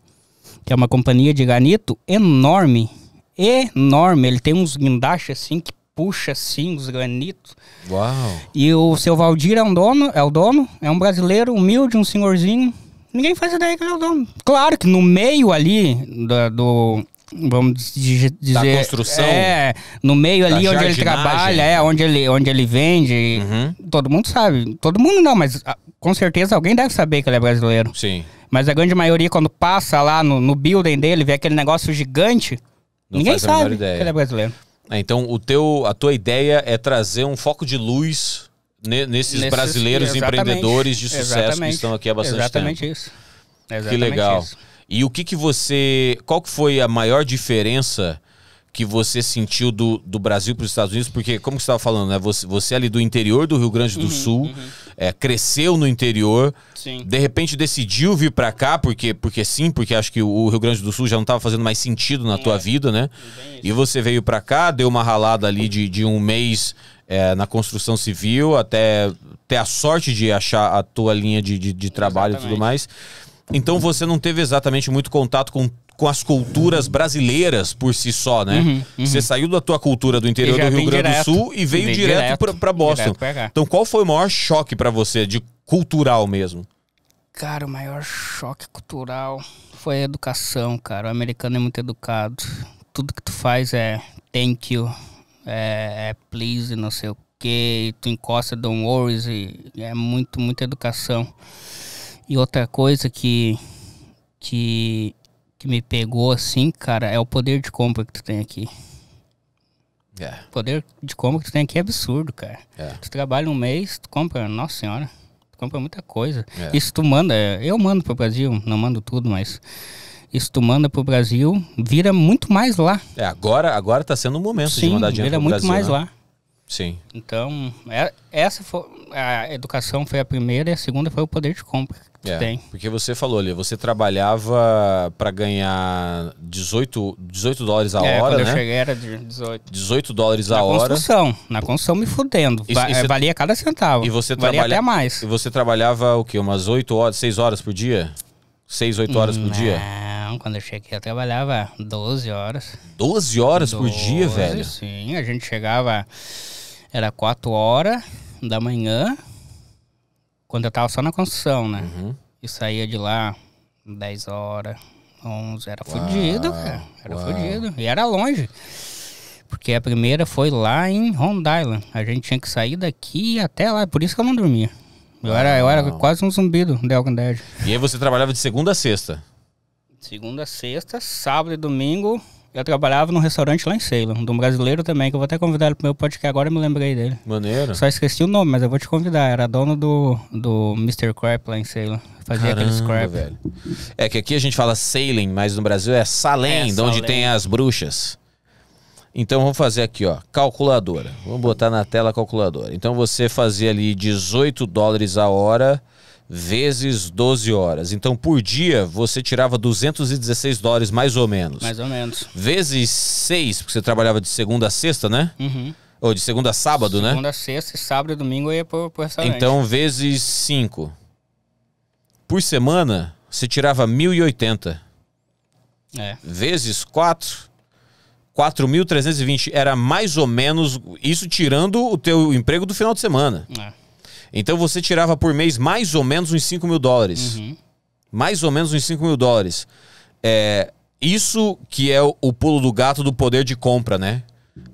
que é uma companhia de granito enorme. Enorme. Ele tem uns guindaches assim que puxa, os granitos. Uau! E o seu Valdir é um dono, é o dono, é um brasileiro humilde, um senhorzinho. Ninguém faz ideia que ele é o dono. Claro que no meio ali da, do, vamos dizer da construção é no meio ali onde ele trabalha é onde ele onde ele vende uhum. todo mundo sabe todo mundo não mas ah, com certeza alguém deve saber que ele é brasileiro sim mas a grande maioria quando passa lá no, no building dele vê aquele negócio gigante não ninguém sabe que ele é brasileiro né? então, o teu, a tua ideia é trazer um foco de luz ne, nesses, nesses, brasileiros empreendedores de sucesso que estão aqui há bastante exatamente tempo. Isso. Exatamente isso. Que legal. Isso. E o que que você, qual que foi a maior diferença que você sentiu do, do Brasil para os Estados Unidos? Porque, como você estava falando, né? Você, você é ali do interior do Rio Grande do uhum, Sul, uhum. É, cresceu no interior, sim. de repente decidiu vir para cá, porque, porque sim, porque acho que o Rio Grande do Sul já não estava fazendo mais sentido na é, tua vida, né? E você veio para cá, deu uma ralada ali de, de um mês é, na construção civil, até ter a sorte de achar a tua linha de, de, de trabalho exatamente. e tudo mais. Então você não teve exatamente muito contato com com as culturas brasileiras por si só, né? Uhum, uhum. Você saiu da tua cultura do interior do Rio Grande direto, do Sul e veio direto, direto para Boston. Direto então, qual foi o maior choque para você de cultural mesmo? Cara, o maior choque cultural foi a educação, cara. O americano é muito educado. Tudo que tu faz é thank you, é, é please, não sei o que. Tu encosta, don't worry. é muito, muita educação. E outra coisa que, que que me pegou assim, cara, é o poder de compra que tu tem aqui. É. O poder de compra que tu tem aqui é absurdo, cara. É. Tu trabalha um mês, tu compra, nossa senhora, tu compra muita coisa. É. Isso tu manda, é, eu mando pro Brasil, não mando tudo, mas isso tu manda pro Brasil, vira muito mais lá. É, agora, agora tá sendo o um momento Sim, de mandar dinheiro vira pro muito Brasil, mais né? lá. Sim. Então, é, essa foi, a educação foi a primeira e a segunda foi o poder de compra. É, tem. Porque você falou ali, você trabalhava para ganhar 18, 18 dólares a é, hora, quando né? eu cheguei era de 18. 18 dólares na a hora. Na construção, na construção me fudendo. Isso, Va isso valia cada centavo. E você valia trabalha... até mais. E você trabalhava o quê? Umas 8 horas, 6 horas por dia? 6, 8 horas Não, dia? Não, quando eu cheguei eu trabalhava 12 horas. 12 horas 12, por dia, velho? Sim, a gente chegava, era 4 horas da manhã quando eu tava só na construção, né? Uhum. saía de lá 10 horas, 11. Era fodido, cara. Era fodido. E era longe. Porque a primeira foi lá em Island, A gente tinha que sair daqui até lá. Por isso que eu não dormia. Eu uau. era, eu era quase um zumbido do Elgin Dead. E aí você trabalhava de segunda a sexta? Segunda a sexta, sábado e domingo eu trabalhava num restaurante lá em Ceylon, de um brasileiro também, que eu vou até convidar ele pro meu podcast agora, eu me lembrei dele. Maneiro. Só esqueci o nome, mas eu vou te convidar. Era dono do, do Mr. Crap lá em Ceylon. Fazia Caramba, aqueles crap. velho. É que aqui a gente fala Salem, mas no Brasil é Salem, é, de onde tem as bruxas. Então vamos fazer aqui, ó, calculadora. Vamos botar na tela a calculadora. Então você fazia ali 18 dólares a hora vezes 12 horas. Então, por dia, você tirava 216 dólares, mais ou menos. Mais ou menos. Vezes 6, porque você trabalhava de segunda a sexta, né? Uhum. Ou de segunda a sábado, segunda, né? Segunda, a sexta, sábado e domingo eu ia pro, pro restaurante. Então, vezes 5. Por semana, você tirava 1.080. É. Vezes 4, 4.320. Era mais ou menos isso tirando o teu emprego do final de semana. É. Então você tirava por mês mais ou menos uns 5 mil dólares. Uhum. Mais ou menos uns 5 mil dólares. É, isso que é o, o pulo do gato do poder de compra, né?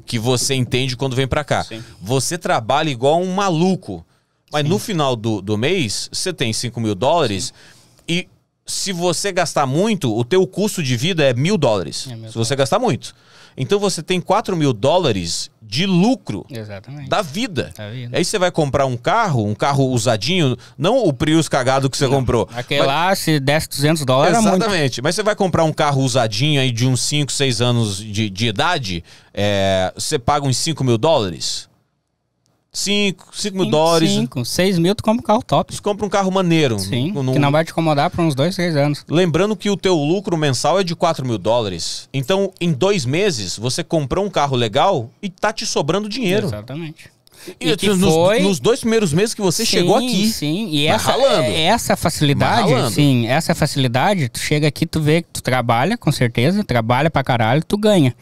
Que você entende quando vem para cá. Sim. Você trabalha igual um maluco. Mas Sim. no final do, do mês, você tem 5 mil dólares e se você gastar muito, o teu custo de vida é mil dólares. É se você gastar muito. Então você tem 4 mil dólares de lucro Exatamente. da vida. Da vida. Aí você vai comprar um carro, um carro usadinho, não o Prius cagado que você comprou. Aquele lá, se desse 200 dólares, Exatamente. Mas você vai comprar um carro usadinho aí de uns 5, 6 anos de, de idade, é... você paga uns 5 mil dólares. 5, 5 mil dólares. 5, 6 mil, tu compra um carro top. Tu compra um carro maneiro. Sim, que não vai te incomodar por uns 2, 3 anos. Lembrando que o teu lucro mensal é de 4 mil dólares. Então, em dois meses, você comprou um carro legal e tá te sobrando dinheiro. Exatamente. E, e que nos, foi... nos dois primeiros meses que você sim, chegou aqui. Sim, e essa, é, essa facilidade, sim, essa facilidade, tu chega aqui, tu vê que tu trabalha, com certeza, trabalha pra caralho, tu ganha.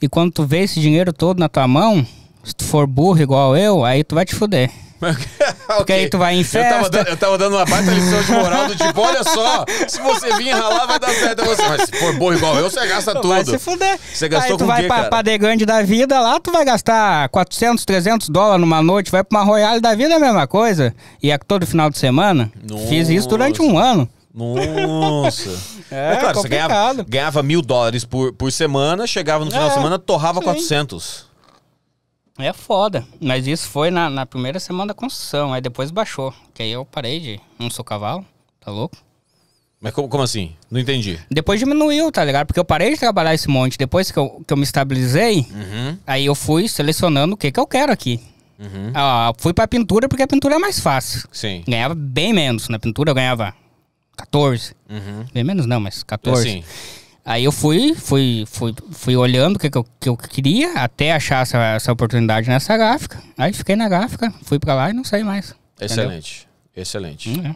E quando tu vê esse dinheiro todo na tua mão, se tu for burro igual eu, aí tu vai te fuder. okay. Porque aí tu vai em festa. Eu tava, dando, eu tava dando uma baita lição de moral do tipo, olha só, se você vir ralar, vai dar certo a você. Mas se for burro igual eu, você gasta tudo. Vai se fuder. Você gastou aí tu com vai quê, pra, pra The Grande da vida, lá tu vai gastar 400, 300 dólares numa noite, vai pra uma Royale da vida, é a mesma coisa. E é todo final de semana. Nossa. Fiz isso durante um ano. Nossa. É, é claro, complicado. você ganhava, ganhava mil dólares por, por semana, chegava no final é, de semana, torrava sim. 400. É foda, mas isso foi na, na primeira semana da construção, aí depois baixou. Que aí eu parei de. Não sou cavalo, tá louco? Mas como, como assim? Não entendi. Depois diminuiu, tá ligado? Porque eu parei de trabalhar esse monte. Depois que eu, que eu me estabilizei, uhum. aí eu fui selecionando o que, que eu quero aqui. Uhum. Ah, fui pra pintura porque a pintura é mais fácil. Sim. Ganhava bem menos. Na né? pintura eu ganhava 14. Uhum. Bem menos não, mas 14. Assim. Aí eu fui, fui, fui, fui olhando o que, que, eu, que eu queria até achar essa, essa oportunidade nessa gráfica. Aí fiquei na gráfica, fui para lá e não saí mais. Excelente, entendeu? excelente. Hum, é.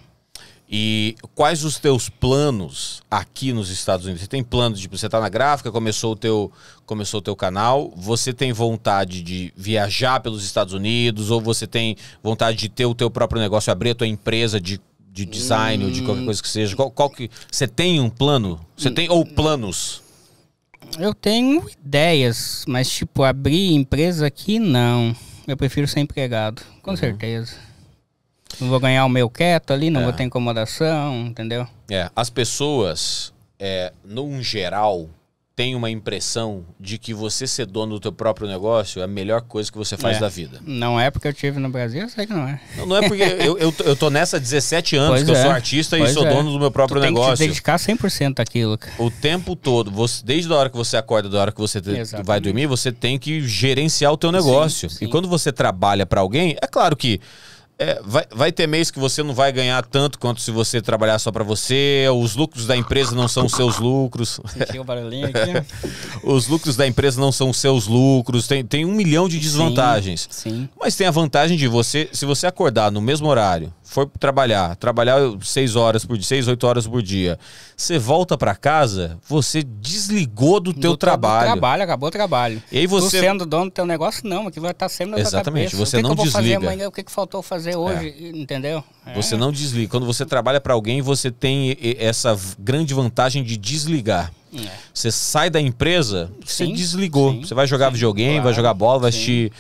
E quais os teus planos aqui nos Estados Unidos? Você tem planos, tipo, você está na gráfica, começou o teu, começou o teu canal, você tem vontade de viajar pelos Estados Unidos ou você tem vontade de ter o teu próprio negócio, abrir a tua empresa de de design hum. ou de qualquer coisa que seja? Qual, qual que você tem um plano? Você tem ou planos? Eu tenho ideias, mas tipo abrir empresa aqui não. Eu prefiro ser empregado, com uhum. certeza. Não vou ganhar o meu quieto ali, não é. vou ter incomodação, entendeu? É, as pessoas, é, num geral, tem uma impressão de que você ser dono do teu próprio negócio é a melhor coisa que você faz é. da vida. Não é porque eu tive no Brasil, eu sei que não é. Não, não é porque eu, eu, eu tô nessa 17 anos pois que é. eu sou é, artista pois e sou é. dono do meu próprio tu negócio. Tem que se dedicar 100% àquilo. O tempo todo, você, desde a hora que você acorda, da hora que você Exatamente. vai dormir, você tem que gerenciar o teu negócio. Sim, sim. E quando você trabalha para alguém, é claro que é, vai, vai ter mês que você não vai ganhar tanto quanto se você trabalhar só para você, os lucros da empresa não são os seus lucros. Sentiu um barulhinho aqui? os lucros da empresa não são os seus lucros, tem, tem um milhão de desvantagens. Sim, sim. Mas tem a vantagem de você, se você acordar no mesmo horário, for trabalhar, trabalhar seis horas por dia, seis, oito horas por dia, você volta para casa, você desligou do, do teu trabalho. trabalho, acabou o trabalho. E aí você... Tu sendo dono do teu negócio, não, aquilo vai estar tá sendo Exatamente, você o que não que eu desliga. fazer amanhã? O que, que faltou fazer? fazer hoje, é. entendeu? Você é. não desliga. Quando você trabalha para alguém, você tem essa grande vantagem de desligar. É. Você sai da empresa, sim, você desligou. Sim, você vai jogar sim, videogame, claro, vai jogar bola, vai assistir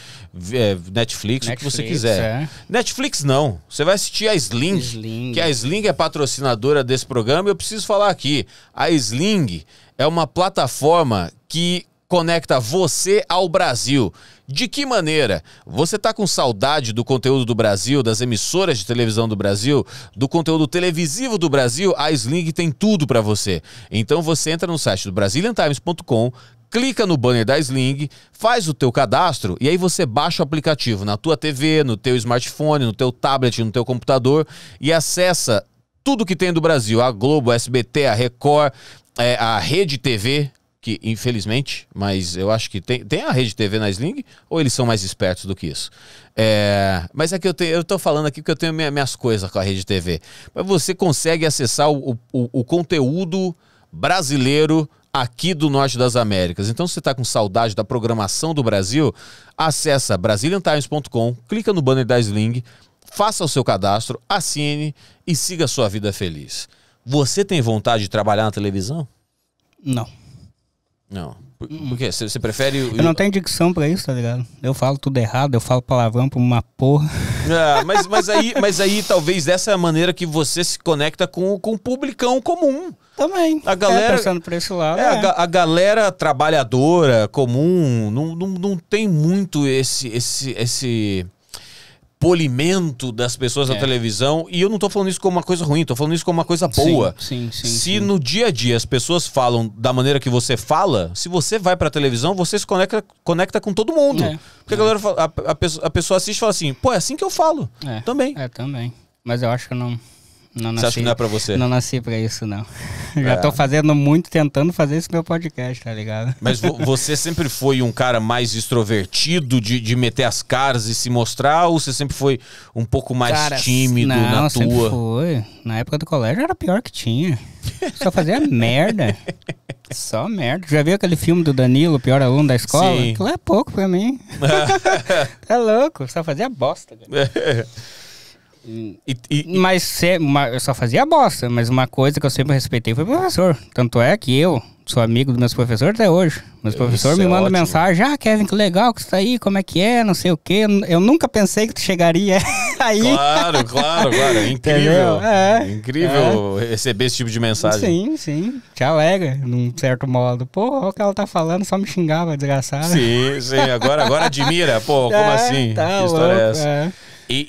é, Netflix, Netflix, o que você quiser. É. Netflix não. Você vai assistir a Sling, Sling, que a Sling é patrocinadora desse programa. Eu preciso falar aqui. A Sling é uma plataforma que conecta você ao Brasil. De que maneira? Você está com saudade do conteúdo do Brasil, das emissoras de televisão do Brasil, do conteúdo televisivo do Brasil? A Sling tem tudo para você. Então você entra no site do brasiliantimes.com, clica no banner da Sling, faz o teu cadastro e aí você baixa o aplicativo na tua TV, no teu smartphone, no teu tablet, no teu computador e acessa tudo que tem do Brasil, a Globo, a SBT, a Record, é, a Rede TV, que infelizmente, mas eu acho que tem, tem a rede TV na Sling, ou eles são mais espertos do que isso? É, mas é que eu, estou eu tô falando aqui porque eu tenho minha, minhas coisas com a rede TV. Mas você consegue acessar o, o, o conteúdo brasileiro aqui do Norte das Américas. Então, se você está com saudade da programação do Brasil, acessa brasiliantimes.com, clica no banner da Sling, faça o seu cadastro, assine e siga a sua vida feliz. Você tem vontade de trabalhar na televisão? Não. Não. Por, por quê? Você prefere. Eu não tenho dicção pra isso, tá ligado? Eu falo tudo errado, eu falo palavrão pra uma porra. Ah, mas, mas, aí, mas aí talvez dessa é a maneira que você se conecta com, com o publicão comum. Também. A é, galera. É, pensando por esse lado. É, é. A, a, galera trabalhadora, comum, não, não, não tem muito esse, esse, esse polimento das pessoas é. da televisão. E eu não tô falando isso como uma coisa ruim, tô falando isso como uma coisa boa. Sim, sim, sim se sim. no dia a dia as pessoas falam da maneira que você fala, se você vai pra televisão, você se conecta, conecta com todo mundo. É. Porque é. a galera, é. a, a, pessoa assiste e fala assim, pô, é assim que eu falo. É. Também. É, também. Mas eu acho que não... Não nasci, você acha que não é pra você? Não nasci pra isso, não. Já é. tô fazendo muito, tentando fazer esse meu podcast, tá ligado? Mas vo você sempre foi um cara mais extrovertido, de, de meter as caras e se mostrar, ou você sempre foi um pouco mais cara, tímido não, na sempre Foi. Na época do colégio era pior que tinha. Só fazia merda. Só merda. Já viu aquele filme do Danilo, pior aluno da escola? Sim. Aquilo é pouco pra mim. é louco, só fazia bosta. E, e, mas uma, eu só fazia bosta, mas uma coisa que eu sempre respeitei foi o professor. Tanto é que eu sou amigo dos meus professores até hoje. Meus professores me é mandam mensagem, ah, Kevin, que legal que está aí, como é que é, não sei o quê. Eu nunca pensei que tu chegaria aí. Claro, claro, claro. É incrível. É, é incrível é. receber esse tipo de mensagem. Sim, sim. Te alega, num certo modo. Pô, o que ela tá falando, só me xingava, desgraçada. Sim, sim. Agora, agora admira. Pô, como é, assim? Tá que história louco, é essa? e...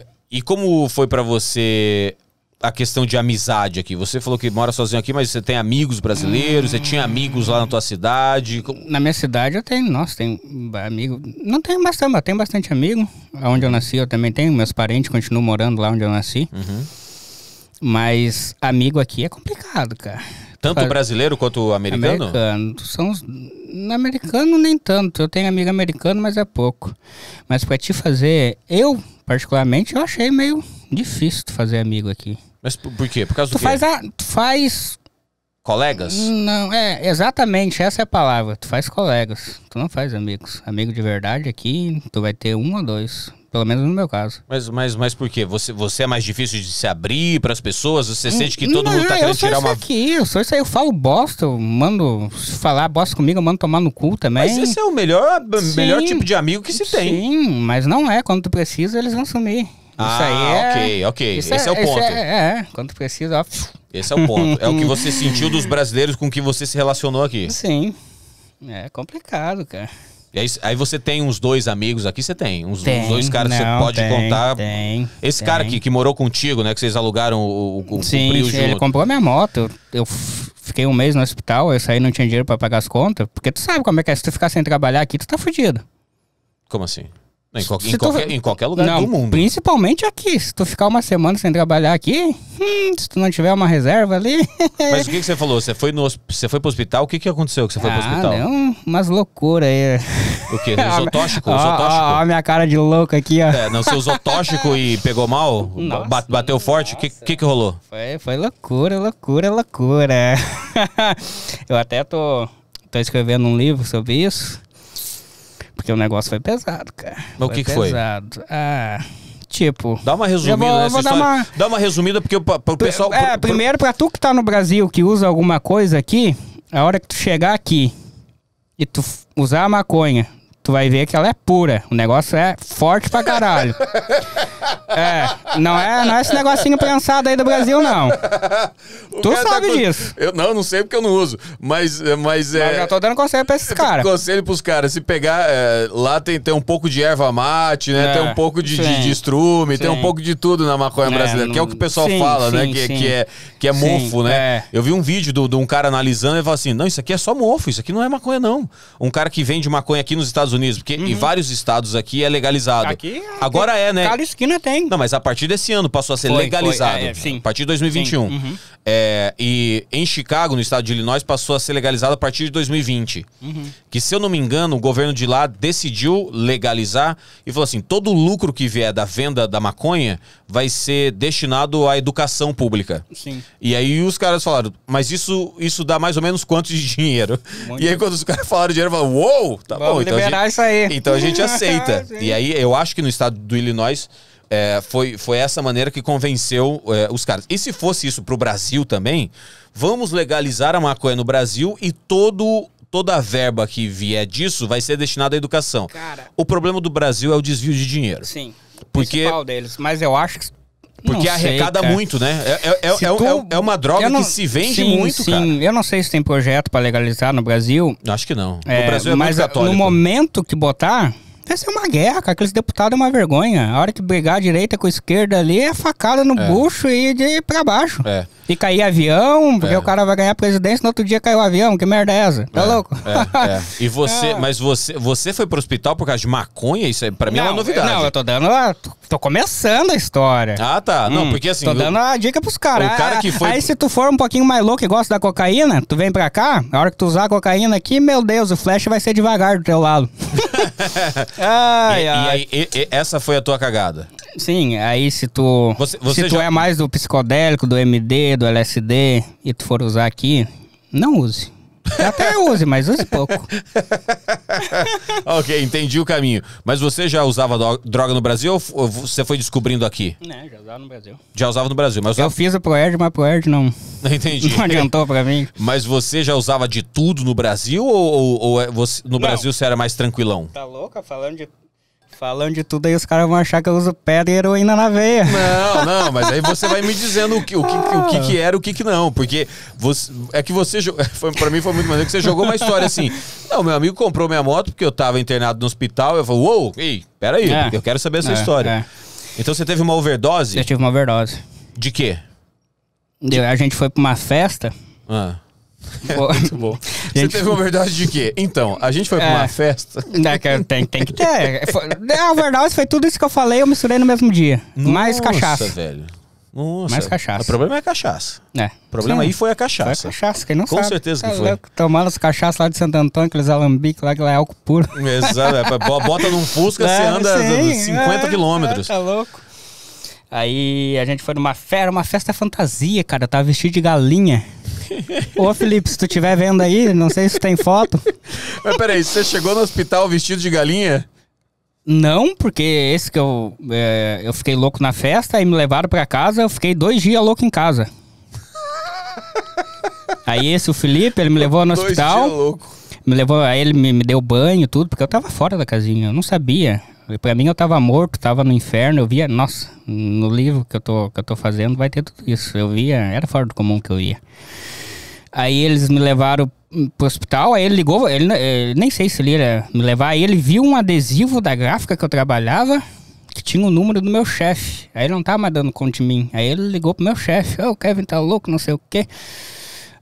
e e como foi para você a questão de amizade aqui? Você falou que mora sozinho aqui, mas você tem amigos brasileiros, você tinha amigos lá na tua cidade? Na minha cidade eu tenho, nossa, tem amigo. Não tenho bastante, mas tenho bastante amigo. Onde eu nasci eu também tenho, meus parentes continuam morando lá onde eu nasci. Uhum. Mas amigo aqui é complicado, cara. Tanto Faz... brasileiro quanto americano? Americano. São os... Americano nem tanto. Eu tenho amigo americano, mas é pouco. Mas para te fazer... Eu particularmente, eu achei meio difícil tu fazer amigo aqui. Mas por, quê? Por causa tu do quê? Faz a, tu faz. Colegas? Não, é, exatamente, essa é a palavra. Tu faz colegas, tu não faz amigos. Amigo de verdade aqui, tu vai ter um ou dois pelo menos no meu caso. Mas, mas, mas por quê? Você, você é mais difícil de se abrir para as pessoas? Você sente que todo não, mundo tá querendo tirar uma. Eu sou isso aqui, eu sou isso aí, eu falo bosta, eu mando falar bosta comigo, eu mando tomar no cu também. Mas esse é o melhor, sim, melhor tipo de amigo que se sim, tem. Sim, mas não é. Quando tu precisa, eles vão sumir. Isso ah, aí é... ok, ok. Isso esse é, é, o é- ponto. É, é, quando precisa, ó. Esse é o ponto. é o que você sentiu dos brasileiros com que você se relacionou aqui. Sim. É complicado, cara. Aí, aí, você tem uns dois amigos aqui, você tem. Uns, tem, uns dois caras não, que você pode tem, contar. Tem. Esse tem. cara aqui que morou contigo, né? Que vocês alugaram o, o, Sim, o Sim, ele junto. comprou minha moto. Eu, eu fiquei um mês no hospital, eu saí não tinha dinheiro para pagar as contas. Porque tu sabe como é que é. Se tu ficar sem trabalhar aqui, tu tá fudido. Como assim? Em, em, qualquer, tu... em qualquer, lugar não, do mundo. Principalmente aqui. Se tu ficar uma semana sem trabalhar aqui, hum, se tu não tiver uma reserva ali. Mas o que, que você falou? Você foi, no, você foi pro hospital? O que, que aconteceu que você foi pro ah, hospital? Não, umas loucuras aí. O quê? Usou tóxico? Usou tóxico? a minha cara de louca aqui, ó. É, não, você usou tóxico e pegou mal? Nossa, bateu forte? O que, que, que rolou? Foi, foi loucura, loucura, loucura. Eu até tô, tô escrevendo um livro sobre isso porque o negócio foi pesado, cara. Mas o que, que foi? Pesado. Ah. Tipo. Dá uma resumida vou, nessa Uma... Dá uma resumida, porque o pessoal. É, pro, primeiro, pra tu que tá no Brasil, que usa alguma coisa aqui, a hora que tu chegar aqui e tu usar a maconha tu vai ver que ela é pura. O negócio é forte pra caralho. é, não é, não é esse negocinho prensado aí do Brasil, não. O tu tá sabe tá disso. Eu não, não sei porque eu não uso. Mas, é, mas, mas é. Eu já tô dando conselho pra esses caras. Conselho pros caras. Se pegar. É, lá tem, tem um pouco de erva mate, né? É, tem um pouco de, de, de, estrume, sim. tem um pouco de tudo na maconha é, brasileira, que é o que o pessoal sim, fala, né, sim, né? Que, que, é, que é mofo, né? É. Eu vi um vídeo de um cara analisando e falou assim: não, isso aqui é só mofo, isso aqui não é maconha, não. Um cara que vende maconha aqui nos Estados Unidos Unidos, porque uhum. em vários estados aqui é legalizado. Aqui, é Agora é, né? Cada esquina tem. Não, mas a partir desse ano passou a ser foi, legalizado. Foi, é, é, sim. A partir de 2021. Uhum. É, e em Chicago, no estado de Illinois, passou a ser legalizado a partir de 2020. Uhum. Que, se eu não me engano, o governo de lá decidiu legalizar e falou assim: todo o lucro que vier da venda da maconha vai ser destinado à educação pública. Sim. E aí os caras falaram, mas isso, isso dá mais ou menos quanto de dinheiro? Muito e aí, quando os caras falaram dinheiro, falaram: Uou, tá Vamos bom, então. A gente, isso aí. Então a gente aceita. e aí eu acho que no estado do Illinois é, foi, foi essa maneira que convenceu é, os caras. E se fosse isso para o Brasil também, vamos legalizar a maconha no Brasil e todo toda a verba que vier disso vai ser destinada à educação. Cara, o problema do Brasil é o desvio de dinheiro. Sim. Porque principal deles, mas eu acho que porque arrecada sei, muito, né? É, é é, é, é, tu... é uma droga não... que se vende sim, muito, sim. cara. Eu não sei se tem projeto para legalizar no Brasil. Acho que não. É, é, no Brasil é mas muito católico. no momento que botar, essa é uma guerra, cara. Aqueles deputados é uma vergonha. A hora que brigar a direita com a esquerda ali é facada no é. bucho e de pra baixo. É. E cair avião, porque é. o cara vai ganhar presidência, no outro dia caiu o avião, que merda é essa? Tá é, louco? É, é. e você, ah. mas você, você foi pro hospital por causa de maconha? Isso é, pra mim não, é uma novidade. Não, eu tô dando. A, tô começando a história. Ah, tá. Hum, não, porque assim. Tô dando a dica pros caras. O cara que ah, foi. Aí se tu for um pouquinho mais louco e gosta da cocaína, tu vem pra cá, a hora que tu usar a cocaína aqui, meu Deus, o flash vai ser devagar do teu lado. ai, e, ai. E aí, e, essa foi a tua cagada? Sim, aí se tu. Você, você se tu já... é mais do psicodélico, do MD, do LSD, e tu for usar aqui, não use. Até use, mas use pouco. ok, entendi o caminho. Mas você já usava droga no Brasil ou você foi descobrindo aqui? Não, já usava no Brasil. Já usava no Brasil, mas... Eu fiz o Proerd, mas o Proerd não... Não entendi. Não adiantou pra mim. Mas você já usava de tudo no Brasil ou, ou, ou é, você, no não. Brasil você era mais tranquilão? Tá louca? Falando de Falando de tudo aí, os caras vão achar que eu uso pedra e heroína na veia. Não, não, mas aí você vai me dizendo o que, o que, o que, que ah. era o que, que não. Porque você, é que você. Foi, pra mim foi muito maneiro que você jogou uma história assim. Não, meu amigo comprou minha moto porque eu tava internado no hospital. Eu falei, uou, wow, ei, peraí, é. eu quero saber essa é, história. É. Então você teve uma overdose? Eu tive uma overdose. De quê? De... A gente foi pra uma festa. Ah. muito bom. Você gente... teve overdose de quê? Então, a gente foi pra é. uma festa. É, tem, tem que ter. É, foi, é, a overdose foi tudo isso que eu falei, eu misturei no mesmo dia. Nossa, mais cachaça. velho. Nossa. Mais cachaça. O problema é a cachaça. É. O problema Sim, aí foi a cachaça. Foi a cachaça, quem não Com sabe. Com certeza que tá foi. Tomaram tomando as cachaças lá de Santo Antônio, aqueles alambiques lá, que lá é álcool puro. Exato. bota num fusca, é, você anda sim, 50 quilômetros. Tá louco. Aí a gente foi numa fera, uma festa fantasia, cara. Eu tava vestido de galinha. Ô, Felipe, se tu estiver vendo aí, não sei se tem foto. Mas peraí, você chegou no hospital vestido de galinha? Não, porque esse que eu. É, eu fiquei louco na festa e me levaram para casa, eu fiquei dois dias louco em casa. Aí esse, o Felipe, ele me levou no dois hospital. Dias louco. Me levou, aí ele me, me deu banho, tudo, porque eu tava fora da casinha, eu não sabia. Para mim eu tava morto, tava no inferno, eu via, nossa, no livro que eu tô, que eu tô fazendo vai ter tudo isso. Eu via, era fora do comum que eu ia. Aí eles me levaram pro hospital, aí ele ligou, ele, eh, nem sei se ele ia me levar, aí ele viu um adesivo da gráfica que eu trabalhava, que tinha o número do meu chefe. Aí ele não tava mais dando conta de mim. Aí ele ligou pro meu chefe, ô, oh, o Kevin tá louco, não sei o quê.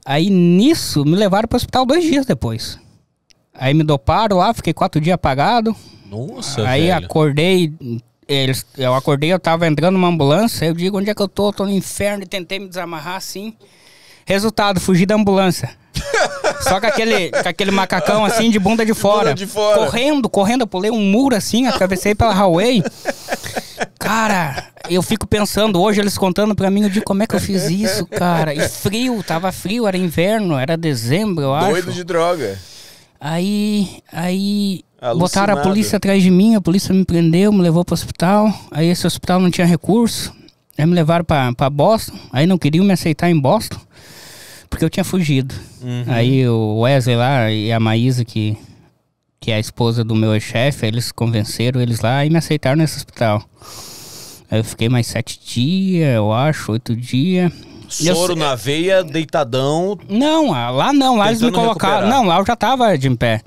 Aí nisso me levaram pro hospital dois dias depois. Aí me doparam lá, fiquei quatro dias apagado. Nossa, Aí velho. acordei, eles, eu acordei, eu tava entrando numa ambulância, eu digo, onde é que eu tô? Eu tô no inferno e tentei me desamarrar assim. Resultado, fugi da ambulância. Só com aquele, com aquele macacão assim de bunda de, fora. Bunda de fora. Correndo, correndo, eu pulei um muro assim, atravessei pela highway. Cara, eu fico pensando, hoje eles contando pra mim, eu digo, como é que eu fiz isso, cara? E frio, tava frio, era inverno, era dezembro, eu Doido acho. Doido de droga. Aí, aí Alucinado. Botaram a polícia atrás de mim, a polícia me prendeu, me levou para o hospital. Aí esse hospital não tinha recurso. Aí me levaram para Boston. Aí não queriam me aceitar em Boston, porque eu tinha fugido. Uhum. Aí o Wesley lá e a Maísa, que, que é a esposa do meu chefe, eles convenceram eles lá e me aceitaram nesse hospital. Aí eu fiquei mais sete dias, eu acho, oito dias. Soro eu, na veia, deitadão. Não, ah, lá não, lá eles me colocaram. Recuperar. Não, lá eu já tava de pé.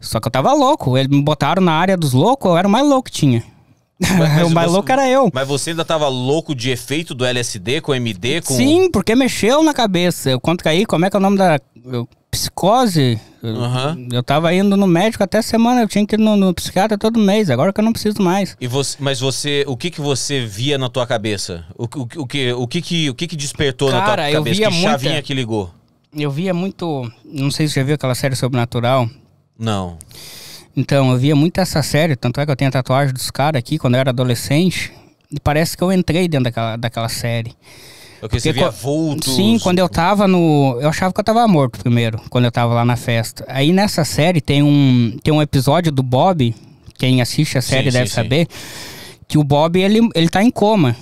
Só que eu tava louco. Eles me botaram na área dos loucos, eu era o mais louco que tinha. Mas, o mais você, louco era eu. Mas você ainda tava louco de efeito do LSD com MD? Com... Sim, porque mexeu na cabeça. Eu conto que aí, como é que é o nome da. Eu, psicose. Uhum. Eu tava indo no médico até semana, eu tinha que ir no, no psiquiatra todo mês, agora que eu não preciso mais. E você, mas você, o que que você via na tua cabeça? O, o, o que, o, que, que, o que que despertou Cara, na tua cabeça? Eu via que chavinha muita, que ligou? Eu via muito. Não sei se você já viu aquela série sobrenatural não. Então, eu via muito essa série, tanto é que eu tenho a tatuagem dos caras aqui quando eu era adolescente. E parece que eu entrei dentro daquela, daquela série. Porque, é Porque você vultos. Sim, quando eu tava no. Eu achava que eu tava morto primeiro, quando eu tava lá na festa. Aí nessa série tem um, tem um episódio do Bob, quem assiste a série sim, deve sim, saber, sim. que o Bob ele, ele tá em coma.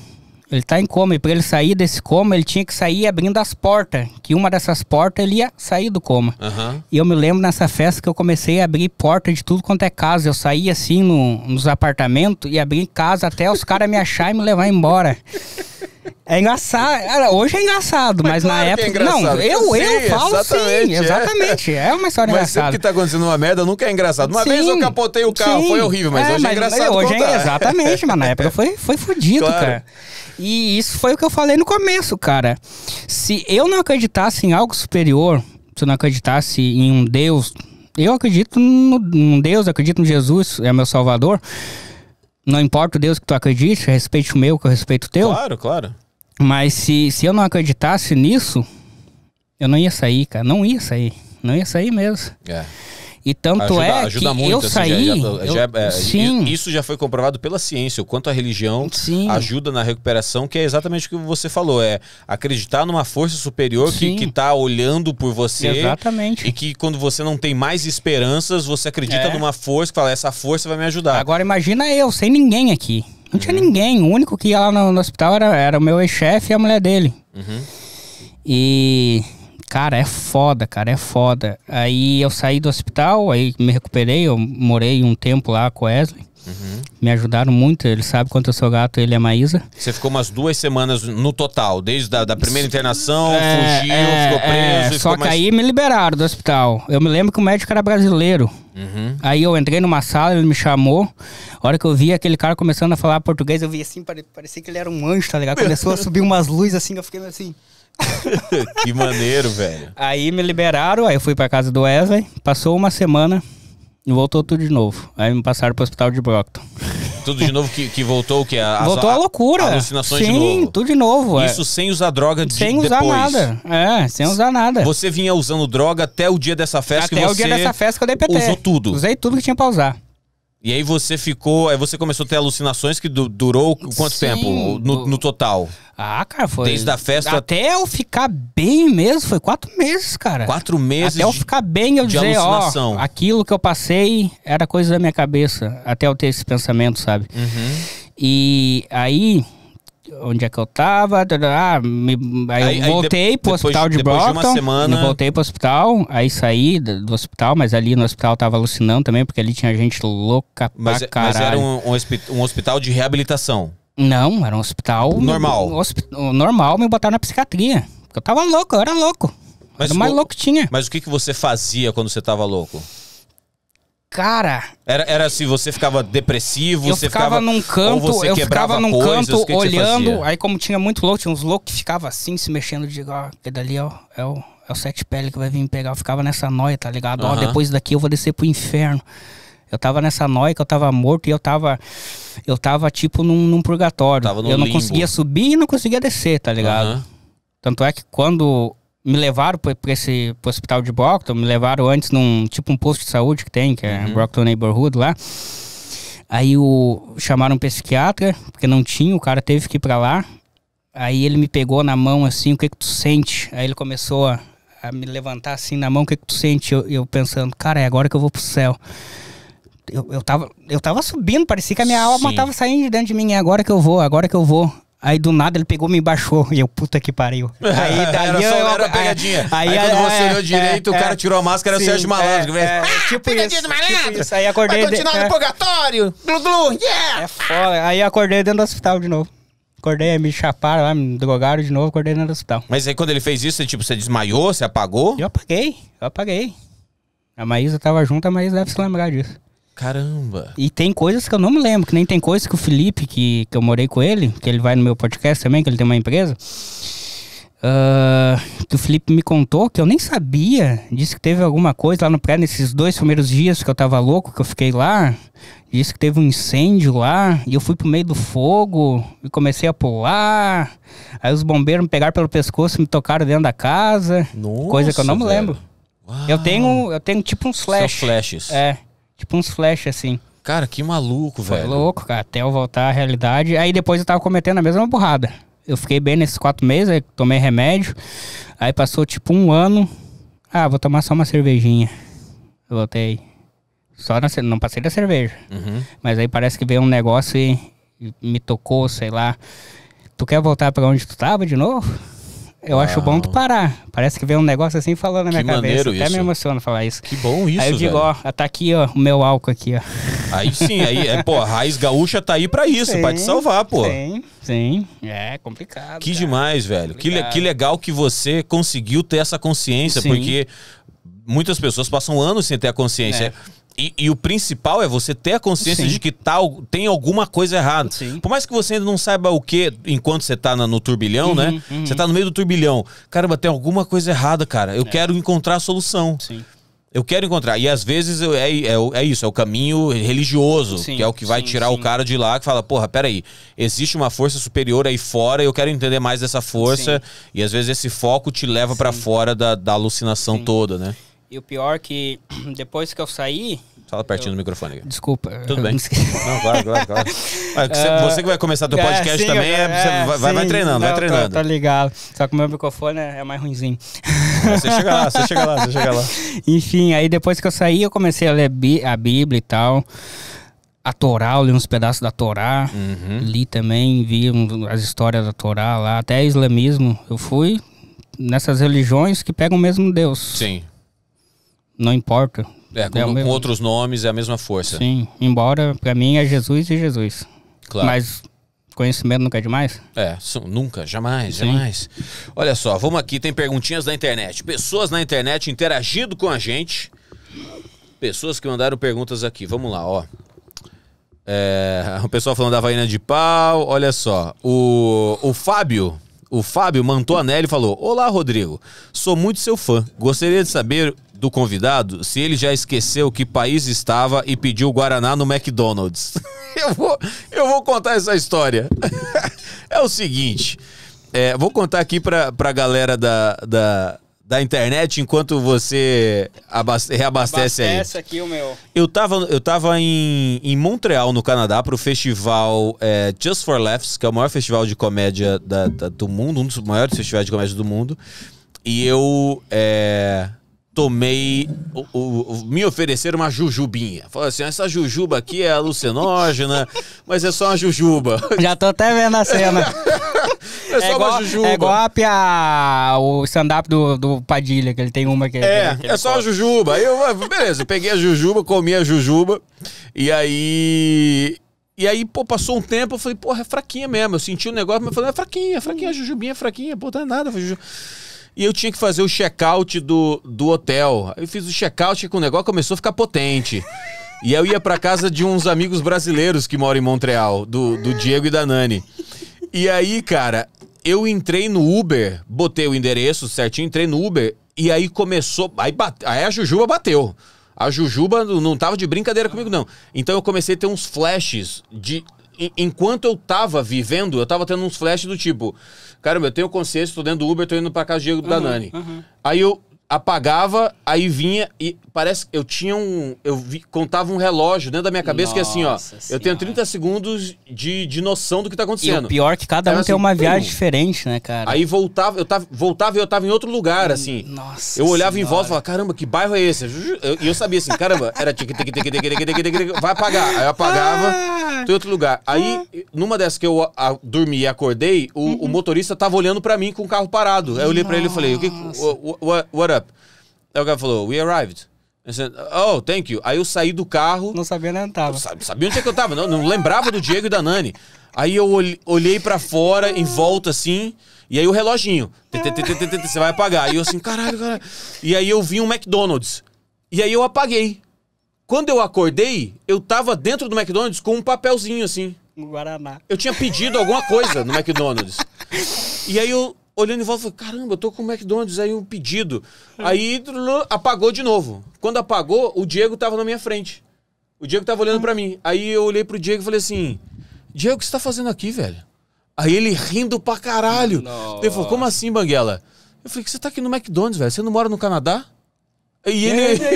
Ele tá em coma e para ele sair desse coma, ele tinha que sair abrindo as portas, que uma dessas portas ele ia sair do coma. Uhum. E eu me lembro nessa festa que eu comecei a abrir porta de tudo quanto é casa. Eu saía assim no, nos apartamentos e abri casa até os caras me achar e me levar embora. É engraçado. Hoje é engraçado, mas, mas claro na é época. É não, eu, eu, eu falo exatamente, sim. É. Exatamente. É uma história mas engraçada. Mas que tá acontecendo uma merda nunca é engraçado. Uma sim, vez eu capotei o carro, sim. foi horrível, mas é, hoje é mas, é engraçado. Hoje contar. é, exatamente, mas na época foi, foi fodido, claro. cara. E isso foi o que eu falei no começo, cara. Se eu não acreditasse em algo superior, se eu não acreditasse em um Deus, eu acredito num Deus, acredito em Jesus, é meu Salvador. Não importa o Deus que tu acredite, respeite o meu, que eu respeito o teu. Claro, claro. Mas se, se eu não acreditasse nisso, eu não ia sair, cara. Não ia sair. Não ia sair mesmo. É. E tanto ajuda, é que ajuda muito, eu assim, saí... Já, já, eu, é, é sim. Isso já foi comprovado pela ciência, o quanto a religião sim. ajuda na recuperação, que é exatamente o que você falou, é acreditar numa força superior sim. que está olhando por você. Exatamente. E que quando você não tem mais esperanças, você acredita é. numa força, que fala, essa força vai me ajudar. Agora imagina eu, sem ninguém aqui. Não tinha uhum. ninguém. O único que ia lá no, no hospital era, era o meu ex-chefe e a mulher dele. Uhum. E Cara, é foda, cara, é foda. Aí eu saí do hospital, aí me recuperei, eu morei um tempo lá com Wesley. Uhum. Me ajudaram muito, ele sabe quanto eu sou gato, ele é Maísa. Você ficou umas duas semanas no total, desde a da primeira internação, é, fugiu, é, ficou é, preso. É, só ficou que mais... aí me liberaram do hospital. Eu me lembro que o médico era brasileiro. Uhum. Aí eu entrei numa sala, ele me chamou. A hora que eu vi aquele cara começando a falar português, eu vi assim, parecia que ele era um anjo, tá ligado? Começou a subir umas luzes assim, eu fiquei assim. que maneiro, velho. Aí me liberaram, aí eu fui pra casa do Wesley, passou uma semana e voltou tudo de novo. Aí me passaram pro hospital de Brockton. Tudo de novo que, que voltou o que? As, voltou a loucura. Alucinações Sim, de novo. tudo de novo. É. Isso é. sem usar droga de, Sem usar nada. É, sem usar nada. Você vinha usando droga até o dia dessa festa até que você... Até o dia dessa festa que eu dei PT. Usou tudo. Usei tudo que tinha pra usar. E aí você ficou. Aí você começou a ter alucinações que du durou quanto Sim, tempo no, no, total? Ah, cara, foi. Desde a festa. Até eu ficar bem mesmo, foi quatro meses, cara. Quatro meses. Até eu ficar bem, eu de dizer, alucinação. ó, aquilo que eu passei era coisa da minha cabeça. Até eu ter esse pensamento, sabe? Uhum. E aí onde é que eu tava, tá, tá, ah, me, aí, aí voltei aí, pro depois, hospital de depois Brockton, de uma semana... voltei pro hospital, aí saí do hospital, mas ali no hospital tava alucinando também, porque ali tinha gente louca mas, pra caralho. Mas era um, um, um hospital de reabilitação? Não, era um hospital... Normal? Um, hosp, normal, me botaram na psiquiatria, porque eu tava louco, eu era louco, mas, era o mais louco que tinha. Mas o que, que você fazia quando você tava louco? Cara. Era, era se assim, você ficava depressivo, eu você ficava, ficava num canto, eu ficava num coisas, canto que olhando. Que aí, como tinha muito louco, tinha uns loucos que ficava assim, se mexendo, de ó, que dali ó, é, é o, é o sete pele que vai vir me pegar. Eu ficava nessa noia, tá ligado? Uhum. Ó, depois daqui eu vou descer pro inferno. Eu tava nessa noia que eu tava morto e eu tava. Eu tava tipo num, num purgatório. eu não conseguia subir e não conseguia descer, tá ligado? Uhum. Tanto é que quando me levaram para esse pro hospital de Brockton, me levaram antes num tipo um posto de saúde que tem, que é uhum. Brockton Neighborhood lá. Aí o chamaram um psiquiatra, porque não tinha, o cara teve que ir para lá. Aí ele me pegou na mão assim, o que que tu sente? Aí ele começou a, a me levantar assim na mão, o que que tu sente? Eu, eu pensando, cara, é agora que eu vou pro céu. Eu, eu, tava, eu tava subindo, parecia que a minha Sim. alma tava saindo de dentro de mim. É agora que eu vou, agora que eu vou. Aí do nada ele pegou, me baixou. E eu, puta que pariu. Aí daí era só, eu, era pegadinha. Aí, aí, aí quando é, você olhou é, direito, é, o cara é, tirou a máscara, era o Sérgio Malandro. É, tipo pegadinha isso, malandro! Tipo isso. Aí acordei. Vai continuar de, no é. purgatório! Blu, blu, yeah! É foda. Aí acordei dentro do hospital de novo. Acordei, me chaparam lá, me drogaram de novo, acordei dentro do hospital. Mas aí quando ele fez isso, tipo, você desmaiou, você apagou? Eu apaguei, eu apaguei. A Maísa tava junto, a Maísa deve se lembrar disso. Caramba. E tem coisas que eu não me lembro, que nem tem coisa que o Felipe, que, que eu morei com ele, que ele vai no meu podcast também, que ele tem uma empresa. Uh, que o Felipe me contou que eu nem sabia. Disse que teve alguma coisa lá no prédio nesses dois primeiros dias que eu tava louco, que eu fiquei lá. Disse que teve um incêndio lá e eu fui pro meio do fogo e comecei a pular. Aí os bombeiros me pegaram pelo pescoço e me tocaram dentro da casa. Nossa, coisa que eu não me lembro. Eu tenho, eu tenho tipo uns flash. São flashes. É. Tipo uns flash, assim. Cara, que maluco, Foi velho. Foi louco, cara. Até eu voltar à realidade. Aí depois eu tava cometendo a mesma burrada. Eu fiquei bem nesses quatro meses, aí tomei remédio. Aí passou tipo um ano. Ah, vou tomar só uma cervejinha. Eu voltei. Só na, não passei da cerveja. Uhum. Mas aí parece que veio um negócio e me tocou, sei lá. Tu quer voltar para onde tu tava de novo? Eu acho bom tu ah. parar. Parece que vem um negócio assim falando na minha que cabeça. Até isso. me emociona falar isso. Que bom isso, Aí eu digo, velho. ó, tá aqui, ó, o meu álcool aqui, ó. Aí sim, aí, é, pô, a raiz gaúcha tá aí pra isso, sim, pra te salvar, pô. Sim, sim. É complicado. Que cara. demais, velho. Que, que legal que você conseguiu ter essa consciência, sim. porque muitas pessoas passam anos sem ter a consciência. É. E, e, o principal é você ter a consciência Sim. de que tal tá tem alguma coisa errada. Sim. Por mais que você ainda não saiba o que enquanto você tá na, no turbilhão, uhum, né? Uhum. Você tá no meio do turbilhão. Caramba, tem alguma coisa errada, cara. Eu é. quero encontrar a solução. Sim. Eu quero encontrar. E às vezes eu, é, é, é, isso, é o caminho religioso, sim, que é o que vai sim, tirar sim. o cara de lá, que fala, porra, peraí, existe uma força superior aí fora, e eu quero entender mais dessa força. E às vezes esse foco te leva para fora da, da alucinação toda, né? E o pior é que depois que eu saí. Fala pertinho eu... do microfone. Aqui. Desculpa. Tudo bem. Não, claro, claro, claro. Você, você que vai começar teu é, podcast é, sim, também, é, vai, vai, treinando, vai tá- treinando. Tá, ligado. Só que o meu microfone é, mais ruimzinho. É, você chega lá, você chega lá, você chega lá. Enfim, aí depois que eu saí, eu comecei a ler a Bíblia e tal. A Torá, eu li uns pedaços da Torá. Uhum. Li também, vi as histórias da Torá lá. Até islamismo. Eu fui nessas religiões que pegam o mesmo Deus. Sim não importa. É, é com, é mesmo... com, outros nomes é a mesma força. Sim, embora para mim é Jesus e Jesus. Claro. Mas conhecimento nunca é demais? É, nunca, jamais, Sim. jamais. Olha só, vamos aqui, tem perguntinhas da internet. Pessoas na internet interagindo com a gente. Pessoas que mandaram perguntas aqui. Vamos lá, ó. É, o pessoal falando da vaina de pau, olha só. O, o Fábio, o Fábio e falou: Olá, Rodrigo. Sou muito seu fã. Gostaria de saber do convidado se ele já esqueceu que país estava e pediu Guaraná no McDonald's. eu, vou, eu vou contar essa história. é o seguinte. É, vou contar aqui pra, pra galera da, da, da internet enquanto você abaste, reabastece Abastece aí. aqui o meu. Eu tava, eu tava em, em Montreal, no Canadá, pro festival é, Just for Laughs, que é o maior festival de comédia da, da, do mundo, um dos maiores festivais de comédia do mundo. E eu. É, tomei. O, o, o, me ofereceram uma jujubinha. Falaram assim: ah, essa jujuba aqui é alucinógena, mas é só uma jujuba. Já tô até vendo a cena. é só é igual, uma jujuba. É igual a, o stand-up do, do Padilha, que ele tem uma que. É, que é só a jujuba. aí Eu, ah, beleza, eu peguei a jujuba, comi a jujuba, e aí. E aí, pô, passou um tempo, eu falei, porra, é fraquinha mesmo. Eu senti o um negócio, mas eu falei, é fraquinha, é fraquinha, a jujubinha é fraquinha, pô, não é nada, jujuba. E eu tinha que fazer o check-out do, do hotel. Eu fiz o check-out e o negócio começou a ficar potente. E eu ia para casa de uns amigos brasileiros que moram em Montreal, do, do Diego e da Nani. E aí, cara, eu entrei no Uber, botei o endereço certinho, entrei no Uber, e aí começou. Aí, bate, aí a Jujuba bateu. A Jujuba não tava de brincadeira comigo, não. Então eu comecei a ter uns flashes de enquanto eu tava vivendo, eu tava tendo uns flashes do tipo, cara, eu tenho consciência, tô dentro do Uber, tô indo pra casa do Diego uhum, da Nani. Uhum. Aí eu, apagava, aí vinha e parece eu tinha um. Eu vi, contava um relógio dentro da minha cabeça Nossa que é assim, ó. Senhora. Eu tenho 30 segundos de, de noção do que tá acontecendo. E o pior é que cada Era um assim, tem uma viagem pum. diferente, né, cara? Aí voltava, eu tava, voltava e eu tava em outro lugar, assim. Hum, nossa. Eu olhava senhora. em volta e falava, caramba, que bairro é esse? E eu, sabia assim, caramba, era tic tic tic tic tic tic tic vai apagar. Aí eu apagava, ah. tô em outro lugar. Aí, numa dessas que eu a, dormi e acordei, o, uhum. o motorista tava olhando para mim com o carro parado. Aí eu olhei para ele e falei, o que. What, what, what up. Aí o cara falou, we arrived. Said, oh, thank you. Aí eu saí do carro. Não sabia onde eu tava. Sabia onde é que eu tava, não, não lembrava do Diego e da Nani. Aí eu olhei para fora, em volta assim, e aí o reloginho. Você vai apagar. E eu assim, caralho, caralho. E aí eu vi um McDonald's. E aí eu apaguei. Quando eu acordei, eu tava dentro do McDonald's com um papelzinho assim. Um Guaraná. Eu tinha pedido alguma coisa no McDonald's. E aí eu olhando em volta, falei, caramba, eu tô com o McDonald's aí um pedido. Aí apagou de novo. Quando apagou, o Diego tava na minha frente. O Diego tava olhando para mim. Aí eu olhei pro Diego e falei assim: "Diego, o que você tá fazendo aqui, velho?" Aí ele rindo pra caralho. Ele falou: "Como assim, Banguela?" Eu falei: "Você tá aqui no McDonald's, velho? Você não mora no Canadá?" E ele.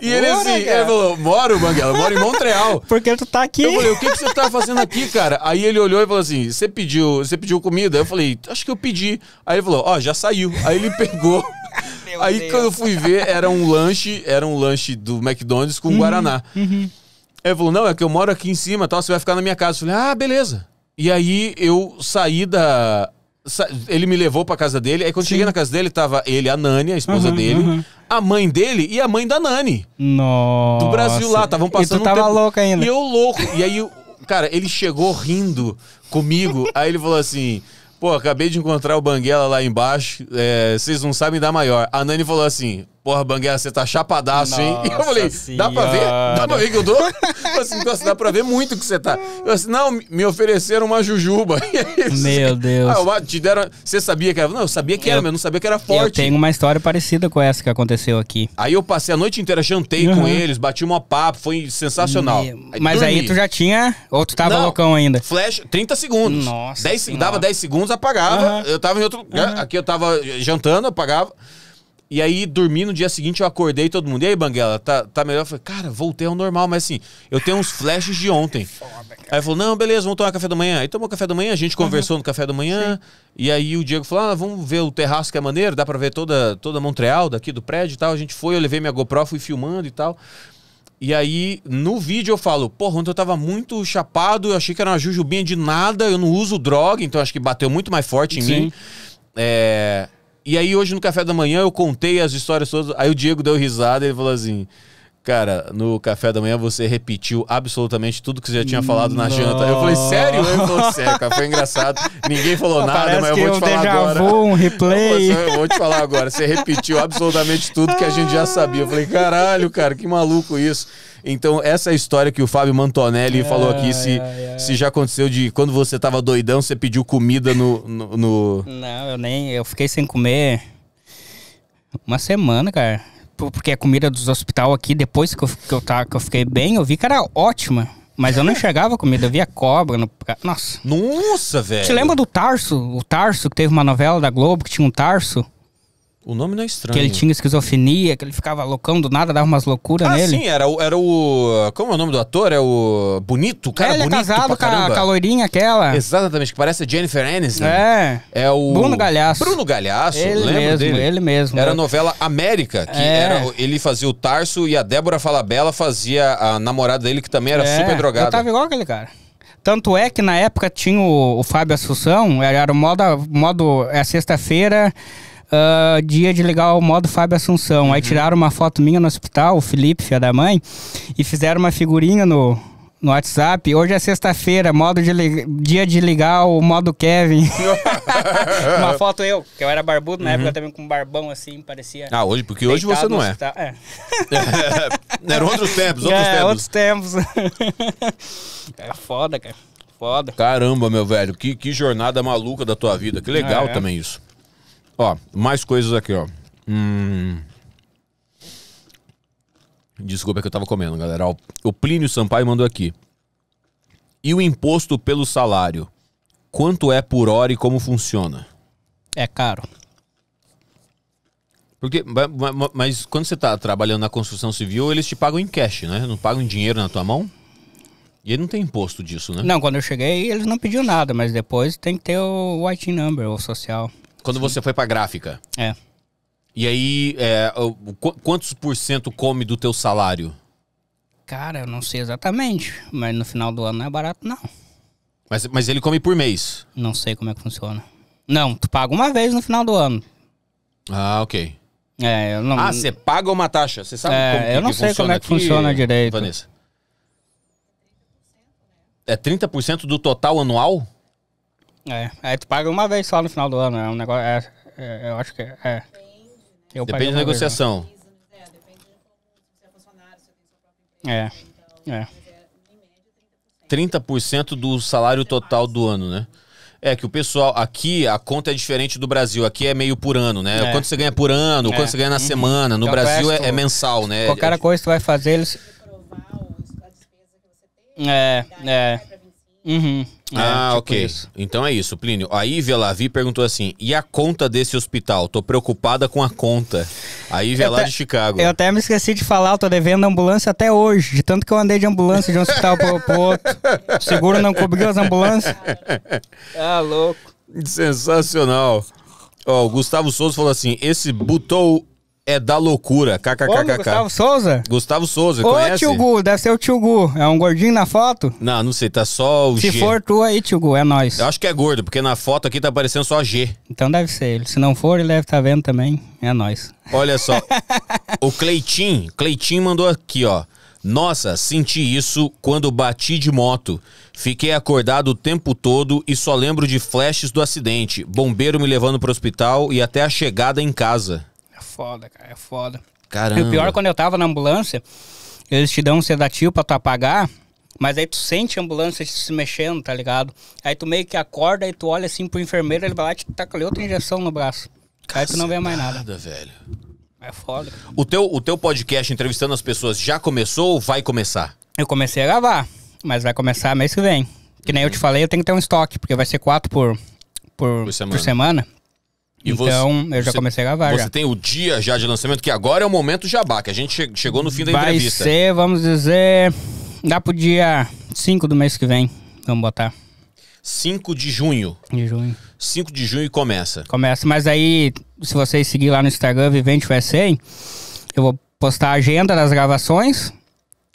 E, ele assim, ele falou: moro, Banguela, moro em Montreal. Porque tu tá aqui. Eu falei, o que, que você tá fazendo aqui, cara? Aí ele olhou e falou assim: você pediu, você pediu comida? Eu falei, acho que eu pedi. Aí ele falou, ó, oh, já saiu. Aí ele pegou. aí Deus. quando eu fui ver, era um lanche, era um lanche do McDonald's com uhum, Guaraná. Uhum. Ele falou, não, é que eu moro aqui em cima, tal, você vai ficar na minha casa. Eu falei, ah, beleza. E aí eu saí da, ele me levou pra casa dele. Aí quando Sim. cheguei na casa dele, tava ele, a Nani, a esposa uhum, dele, uhum. a mãe dele e a mãe da Nani. Nossa. Do Brasil lá, tava passando. E tu tava um louco ainda. E eu louco. E aí, cara, ele chegou rindo comigo. aí ele falou assim. Pô, acabei de encontrar o Banguela lá embaixo. É, vocês não sabem dar maior. A Nani falou assim: Porra, Banguela, você tá chapadaço, hein? e eu falei, senhora. dá pra ver? Dá pra ver que eu tô? Eu tipo assim, tipo assim, dá pra ver muito que você tá. Eu assim, não, me ofereceram uma jujuba. É Meu Deus. Ah, te deram, você sabia que era? Não, eu sabia que era, eu, mas eu não sabia que era forte. Eu tenho uma história parecida com essa que aconteceu aqui. Aí eu passei a noite inteira, jantei uhum. com eles, bati uma papo, foi sensacional. aí, mas dormi. aí tu já tinha, ou tu tava não, loucão ainda? Flash, 30 segundos. Nossa 10, Dava 10 segundos, apagava. Uhum. Eu tava em outro... Uhum. Aqui eu tava jantando, apagava. E aí, dormi no dia seguinte, eu acordei todo mundo. E aí, Banguela, tá, tá melhor? Eu falei, cara, voltei ao normal, mas assim, eu tenho uns flashes de ontem. Foda, aí falou, não, beleza, vamos tomar café da manhã. Aí tomou café da manhã, a gente conversou uhum. no café da manhã. Sim. E aí o Diego falou, ah, vamos ver o terraço que é maneiro, dá pra ver toda, toda Montreal daqui do prédio e tal. A gente foi, eu levei minha GoPro, fui filmando e tal. E aí, no vídeo eu falo, porra, ontem eu tava muito chapado, eu achei que era uma jujubinha de nada, eu não uso droga, então acho que bateu muito mais forte em Sim. mim. É... E aí hoje no café da manhã eu contei as histórias todas. Aí o Diego deu risada e ele falou assim: Cara, no café da manhã você repetiu absolutamente tudo que você já tinha falado na janta. Eu falei, sério? Eu falei, sério, cara, foi engraçado. Ninguém falou nada, mas eu vou te é falar agora. Vu, um replay. Eu, eu vou te falar agora. Você repetiu absolutamente tudo que a gente já sabia. Eu falei, caralho, cara, que maluco isso. Então, essa é história que o Fábio Mantonelli é, falou aqui, é, se, é, é, se já aconteceu de quando você tava doidão, você pediu comida no, no, no. Não, eu nem. Eu fiquei sem comer uma semana, cara. Tipo, porque a é comida dos hospital aqui, depois que eu, que eu, tava tá, que eu fiquei bem, eu vi que era ótima. Mas eu não é? enxergava comida, eu via cobra no... Nossa. Nossa, velho. Você lembra do Tarso? O Tarso, que teve uma novela da Globo que tinha um Tarso? O nome não é estranho. Que ele tinha esquizofrenia, que ele ficava loucão do nada, dava umas loucuras ah, nele. Ah, sim, era, era o... Como é o nome do ator? É o... Bonito? O cara é, bonito é casado com a, a loirinha aquela. Exatamente, que parece a Jennifer Aniston. É. É o... Bruno Galhaço. Bruno Galhaço, ele mesmo, dele? Ele mesmo. Era a né? novela América, que é. era... Ele fazia o Tarso e a Débora Falabella fazia a namorada dele, que também era é. super drogada. Eu tava igual aquele cara. Tanto é que na época tinha o, o Fábio Assunção, era o modo, modo é sexta-feira, Uh, dia de ligar o modo Fábio Assunção. Uhum. Aí tiraram uma foto minha no hospital, o Felipe, filha da mãe, e fizeram uma figurinha no, no WhatsApp. Hoje é sexta-feira, modo de dia de ligar o modo Kevin. uma foto eu, que eu era barbudo na uhum. época também com um barbão assim, parecia. Ah, hoje, porque hoje você não é. é. Eram outros tempos, outros é, tempos. Outros tempos. é foda, cara. Foda. Caramba, meu velho, que, que jornada maluca da tua vida. Que legal ah, é. também isso. Ó, mais coisas aqui, ó. Hum... Desculpa é que eu tava comendo, galera. Ó, o Plínio Sampaio mandou aqui. E o imposto pelo salário? Quanto é por hora e como funciona? É caro. Porque, mas, mas quando você tá trabalhando na construção civil, eles te pagam em cash, né? Não pagam em dinheiro na tua mão? E ele não tem imposto disso, né? Não, quando eu cheguei, eles não pediam nada, mas depois tem que ter o IT number, o social. Quando Sim. você foi pra gráfica. É. E aí, é, quantos por cento come do teu salário? Cara, eu não sei exatamente, mas no final do ano não é barato, não. Mas, mas ele come por mês? Não sei como é que funciona. Não, tu paga uma vez no final do ano. Ah, ok. É, eu não... Ah, você paga uma taxa, você sabe é, como é Eu não que sei como é que aqui, funciona direito. Vanessa. É 30% do total anual? É, aí tu paga uma vez só no final do ano, é um negócio. É, é, eu acho que é. Eu né? Depende da negociação. Vez, né? É. É. 30% é, então, é. é, do salário total do ano, né? É que o pessoal aqui a conta é diferente do Brasil. Aqui é meio por ano, né? É. Quanto você ganha por ano, quanto você ganha na uhum. semana. No Brasil é, mensal, né? Qualquer coisa que tu vai fazer, eles. É, é. Uhum. É, ah, tipo ok. Isso. Então é isso, Plínio. A Ivia Lavi perguntou assim: e a conta desse hospital? Tô preocupada com a conta. A Ivia lá de Chicago. Eu até me esqueci de falar, eu tô devendo ambulância até hoje, de tanto que eu andei de ambulância de um hospital pro, pro outro. O seguro não cobriu as ambulâncias. Ah, louco. Sensacional. Ó, oh, o Gustavo Souza falou assim: esse Butou é da loucura. KKKKK. Gustavo Souza? Gustavo Souza, Ô, conhece? tio Gu, deve ser o tio Gu. É um gordinho na foto? Não, não sei, tá só o Se G. Se for tu aí, tio Gu, é nós. Eu acho que é gordo, porque na foto aqui tá aparecendo só G. Então deve ser ele. Se não for, ele deve estar tá vendo também. É nós. Olha só. o Cleitinho, Cleitinho mandou aqui, ó. Nossa, senti isso quando bati de moto. Fiquei acordado o tempo todo e só lembro de flashes do acidente, bombeiro me levando pro hospital e até a chegada em casa. É foda, cara, é foda. Caramba. E o pior, é quando eu tava na ambulância, eles te dão um sedativo pra tu apagar, mas aí tu sente a ambulância se mexendo, tá ligado? Aí tu meio que acorda e tu olha assim pro enfermeiro, ele vai lá e te taca outra injeção no braço. Aí tu não vê mais nada. Nada, velho. É foda. O teu, o teu podcast entrevistando as pessoas já começou ou vai começar? Eu comecei a gravar, mas vai começar mês que vem. Que nem uhum. eu te falei, eu tenho que ter um estoque, porque vai ser quatro por, por, por semana. por semana então, você, eu já você, comecei a gravar. Você já. tem o dia já de lançamento, que agora é o momento jabá, que a gente che chegou no fim da Vai entrevista. Vai ser, vamos dizer, dá pro dia 5 do mês que vem, vamos botar. 5 de junho. De junho. 5 de junho começa. Começa, mas aí, se vocês seguir lá no Instagram Vivente USA, eu vou postar a agenda das gravações,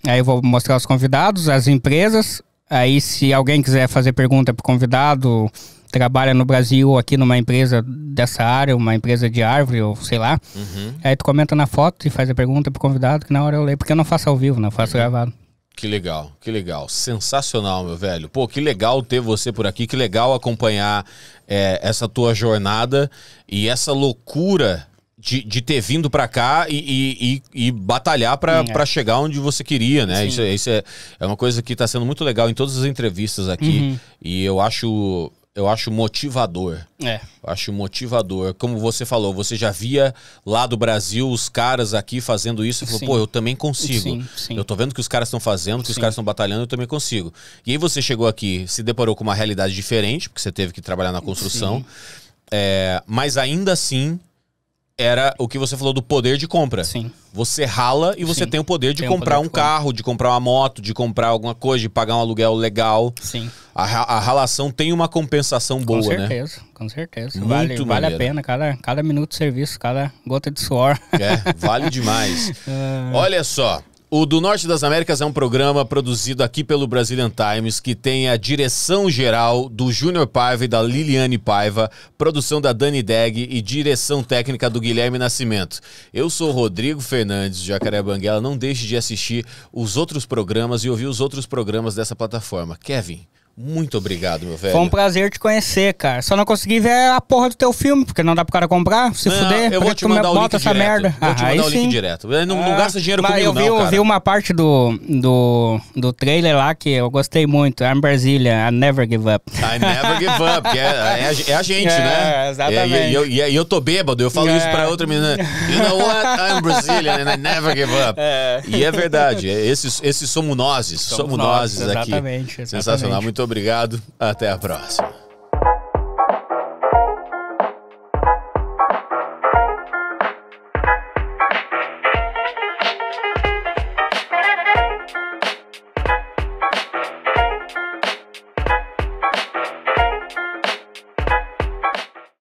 aí eu vou mostrar os convidados, as empresas, aí se alguém quiser fazer pergunta pro convidado trabalha no Brasil ou aqui numa empresa dessa área, uma empresa de árvore ou sei lá. Uhum. Aí tu comenta na foto e faz a pergunta pro convidado, que na hora eu leio, porque eu não faço ao vivo, não faço uhum. gravado. Que legal, que legal. Sensacional, meu velho. Pô, que legal ter você por aqui, que legal acompanhar é, essa tua jornada e essa loucura de, de ter vindo para cá e, e, e batalhar para é. chegar onde você queria, né? Sim. Isso, é, isso é, é uma coisa que tá sendo muito legal em todas as entrevistas aqui. Uhum. E eu acho eu acho motivador. É. Eu acho motivador. Como você falou, você já via lá do Brasil os caras aqui fazendo isso e falou, sim. pô, eu também consigo. Sim, sim. Eu tô vendo que os caras estão fazendo, que os caras estão batalhando, eu também consigo. E aí você chegou aqui, se deparou com uma realidade diferente, porque você teve que trabalhar na construção. É, mas ainda assim, era o que você falou do poder de compra. Sim. Você rala e você Sim. tem o poder de tem comprar poder um de carro, de comprar uma moto, de comprar alguma coisa, de pagar um aluguel legal. Sim. A, a ralação tem uma compensação boa, com né? certeza, né? Com certeza, Muito vale, vale a pena. Cada, cada minuto de serviço, cada gota de suor. É, vale demais. Ah. Olha só, o Do Norte das Américas é um programa produzido aqui pelo Brazilian Times, que tem a direção geral do Júnior Paiva e da Liliane Paiva, produção da Dani Deg e direção técnica do Guilherme Nascimento. Eu sou Rodrigo Fernandes, Jacaré Banguela. Não deixe de assistir os outros programas e ouvir os outros programas dessa plataforma. Kevin, muito obrigado, meu velho. Foi um prazer te conhecer, cara. Só não consegui ver a porra do teu filme, porque não dá pro cara comprar, se não, fuder. Eu vou te mandar o link essa direto. merda. Vou ah, te mandar o link sim. direto. Não, não ah, gasta dinheiro mas comigo, eu vi, não, Eu vi uma parte do, do, do trailer lá que eu gostei muito. I'm Brazilian, I never give up. I never give up, que é, é, é a gente, é, né? Exatamente. E, eu, e, eu tô bêbado, eu falo é. isso pra outra menina. You know what? I'm Brazilian and I never give up. É. E é verdade, é, esses, esses somos nós, somos, somos nós, nós aqui. Exatamente, exatamente. Sensacional, muito obrigado. Até a próxima.